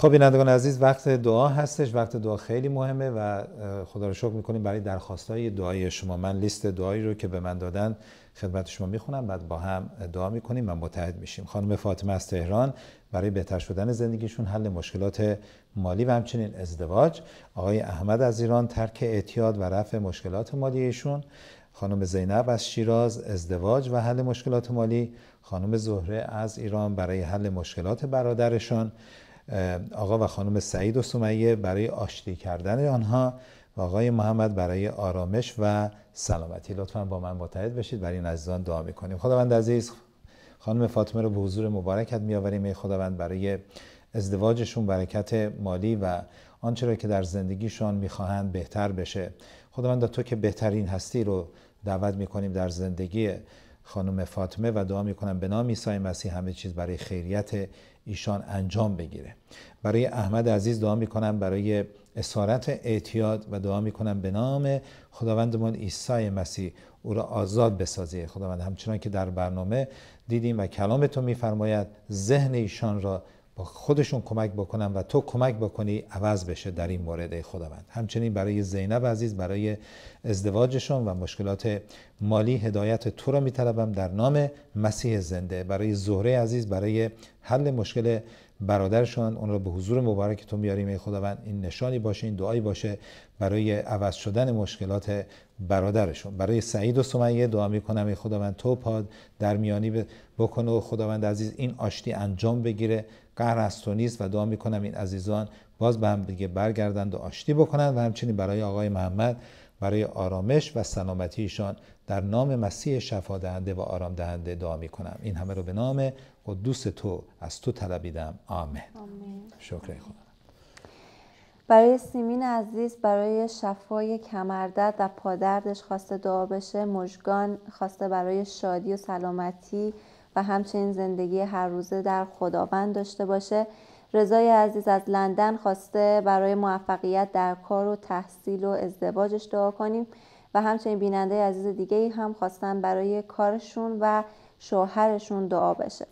خب بینندگان عزیز وقت دعا هستش وقت دعا خیلی مهمه و خدا رو شکر میکنیم برای های دعای شما من لیست دعایی رو که به من دادن خدمت شما میخونم بعد با هم دعا میکنیم و متحد میشیم خانم فاطمه از تهران برای بهتر شدن زندگیشون حل مشکلات مالی و همچنین ازدواج آقای احمد از ایران ترک اعتیاد و رفع مشکلات مالیشون خانم زینب از شیراز ازدواج و حل مشکلات مالی خانم زهره از ایران برای حل مشکلات برادرشان آقا و خانم سعید و سمیه برای آشتی کردن آنها و آقای محمد برای آرامش و سلامتی لطفا با من متحد بشید برای این عزیزان دعا میکنیم خداوند عزیز خانم فاطمه رو به حضور مبارکت میآوریم ای خداوند برای ازدواجشون برکت مالی و آنچه را که در زندگیشان میخواهند بهتر بشه خداوند تو که بهترین هستی رو دعوت میکنیم در زندگی خانم فاطمه و دعا میکنم به نام عیسی مسیح همه چیز برای خیریت ایشان انجام بگیره برای احمد عزیز دعا میکنم برای اسارت اعتیاد و دعا میکنم به نام خداوندمان عیسی مسیح او را آزاد بسازی خداوند همچنان که در برنامه دیدیم و کلام تو میفرماید ذهن ایشان را خودشون کمک بکنم و تو کمک بکنی عوض بشه در این مورد خداوند همچنین برای زینب عزیز برای ازدواجشون و مشکلات مالی هدایت تو را میطلبم در نام مسیح زنده برای زهره عزیز برای حل مشکل برادرشان اون را به حضور مبارک تو میاریم ای خداوند این نشانی باشه این دعایی باشه برای عوض شدن مشکلات برادرشون برای سعید و سمیه دعا میکنم ای خداوند تو پاد در میانی بکن و خداوند عزیز این آشتی انجام بگیره قهر از تو نیست و دعا میکنم این عزیزان باز به هم دیگه برگردند و آشتی بکنند و همچنین برای آقای محمد برای آرامش و سلامتیشان در نام مسیح شفا و آرام دهنده دعا می کنم این همه رو به نام قدوس تو از تو طلبیدم آمین, شکر خدا برای سیمین عزیز برای شفای کمردرد و پادردش خواسته دعا بشه مجگان خواسته برای شادی و سلامتی و همچنین زندگی هر روزه در خداوند داشته باشه رضای عزیز از لندن خواسته برای موفقیت در کار و تحصیل و ازدواجش دعا کنیم و همچنین بیننده عزیز دیگه هم خواستن برای کارشون و شوهرشون دعا بشه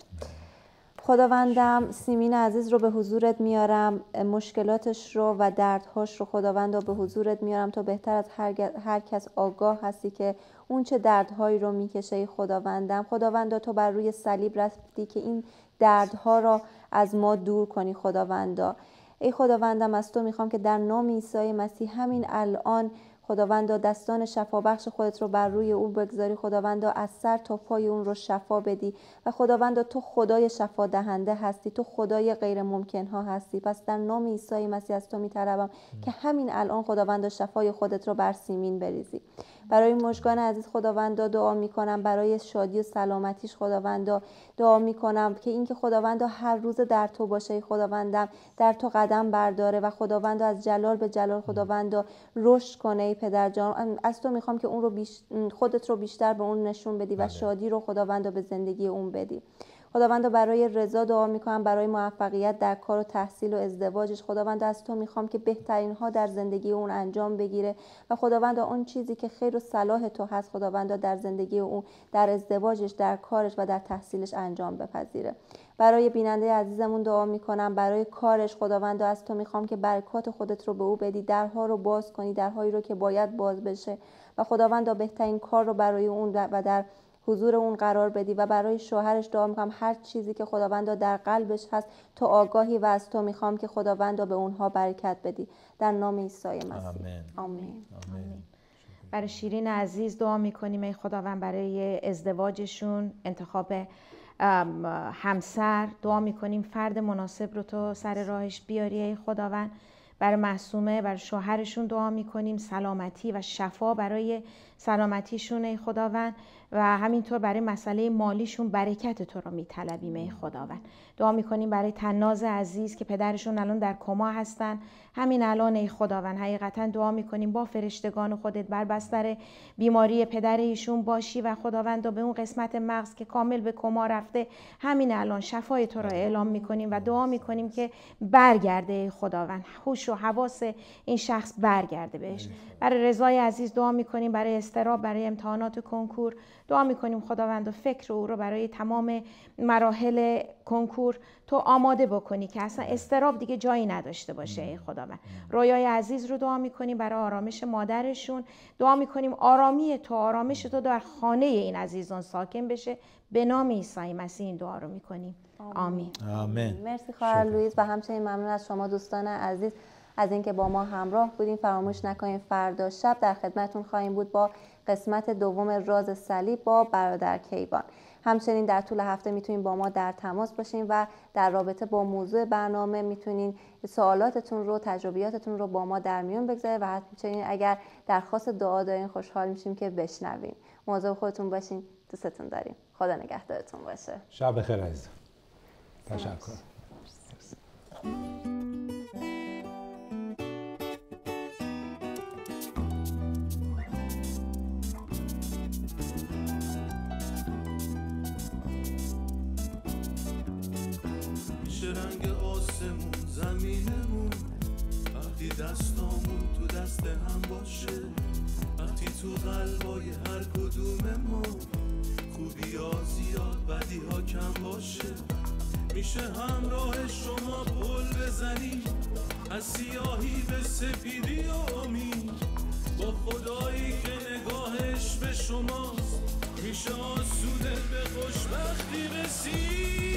خداوندم سیمین عزیز رو به حضورت میارم مشکلاتش رو و دردهاش رو خداوند رو به حضورت میارم تا بهتر از هر, هر کس آگاه هستی که اون چه دردهایی رو میکشه ای خداوندم خداوند تو بر روی صلیب رفتی که این دردها را از ما دور کنی خداوندا ای خداوندم از تو میخوام که در نام عیسی مسیح همین الان خداوندا دستان بخش خودت رو بر روی او بگذاری خداوندا از سر تا پای اون رو شفا بدی و خداوندا تو خدای شفا دهنده هستی تو خدای غیر ممکن ها هستی پس در نام عیسی مسیح از تو میطلبم که همین الان خداوندا شفای خودت رو بر سیمین بریزی برای مشگان عزیز خداوندا دعا میکنم برای شادی و سلامتیش خداوندا دعا میکنم که اینکه خداوندا هر روز در تو باشه خداوندم در تو قدم برداره و خداوندا از جلال به جلال خداوندا رشد کنه ای پدر جان از تو میخوام که اون رو خودت رو بیشتر به اون نشون بدی و بله. شادی رو خداوندا به زندگی اون بدی خداوند برای رضا دعا میکنم برای موفقیت در کار و تحصیل و ازدواجش خداوند از تو میخوام که بهترین ها در زندگی اون انجام بگیره و خداوند اون چیزی که خیر و صلاح تو هست خداوند در زندگی اون در ازدواجش در کارش و در تحصیلش انجام بپذیره برای بیننده عزیزمون دعا میکنم برای کارش خداوند از تو میخوام که برکات خودت رو به او بدی درها رو باز کنی درهایی رو که باید باز بشه و خداوند بهترین کار رو برای اون و در حضور اون قرار بدی و برای شوهرش دعا میکنم هر چیزی که خداوند در قلبش هست تو آگاهی و از تو میخوام که خداوند به اونها برکت بدی در نام عیسی مسیح آمین. آمین. آمین. برای شیرین عزیز دعا میکنیم ای خداوند برای ازدواجشون انتخاب همسر دعا میکنیم فرد مناسب رو تو سر راهش بیاری ای خداوند برای محسومه برای شوهرشون دعا میکنیم سلامتی و شفا برای سلامتیشون ای خداوند و همینطور برای مسئله مالیشون برکت تو رو میطلبیم ای خداوند دعا میکنیم برای تناز عزیز که پدرشون الان در کما هستن همین الان ای خداوند حقیقتا دعا میکنیم با فرشتگان خودت بر بستر بیماری پدر ایشون باشی و خداوند به اون قسمت مغز که کامل به کما رفته همین الان شفای تو را اعلام میکنیم و دعا میکنیم که برگرده ای خداوند هوش و حواس این شخص برگرده بهش برای رضای عزیز دعا میکنیم برای استراب برای امتحانات کنکور دعا میکنیم خداوند و فکر او رو برای تمام مراحل کنکور تو آماده بکنی که اصلا استراب دیگه جایی نداشته باشه ای خداوند رویای عزیز رو دعا میکنیم برای آرامش مادرشون دعا میکنیم آرامی تو آرامش تو در خانه این عزیزان ساکن بشه به نام عیسی مسیح این دعا رو میکنیم آمین مرسی خواهر لوئیس و همچنین ممنون از شما دوستان عزیز از اینکه با ما همراه بودیم فراموش نکنید فردا شب در خدمتون خواهیم بود با قسمت دوم راز صلیب با برادر کیوان همچنین در طول هفته میتونین با ما در تماس باشین و در رابطه با موضوع برنامه میتونین سوالاتتون رو تجربیاتتون رو با ما در میون بگذارید و همچنین اگر درخواست دعا دارین خوشحال میشیم که بشنویم موضوع خودتون باشین دوستتون داریم خدا نگهدارتون باشه شب بخیر عزیزم تشکر رنگ آسمون زمینمون وقتی دستامون تو دست هم باشه وقتی تو قلبای هر کدوم ما خوبی ها زیاد بدی ها کم باشه میشه همراه شما پل بزنی از سیاهی به سپیدی و امید با خدایی که نگاهش به شماست میشه آسوده به خوشبختی بسی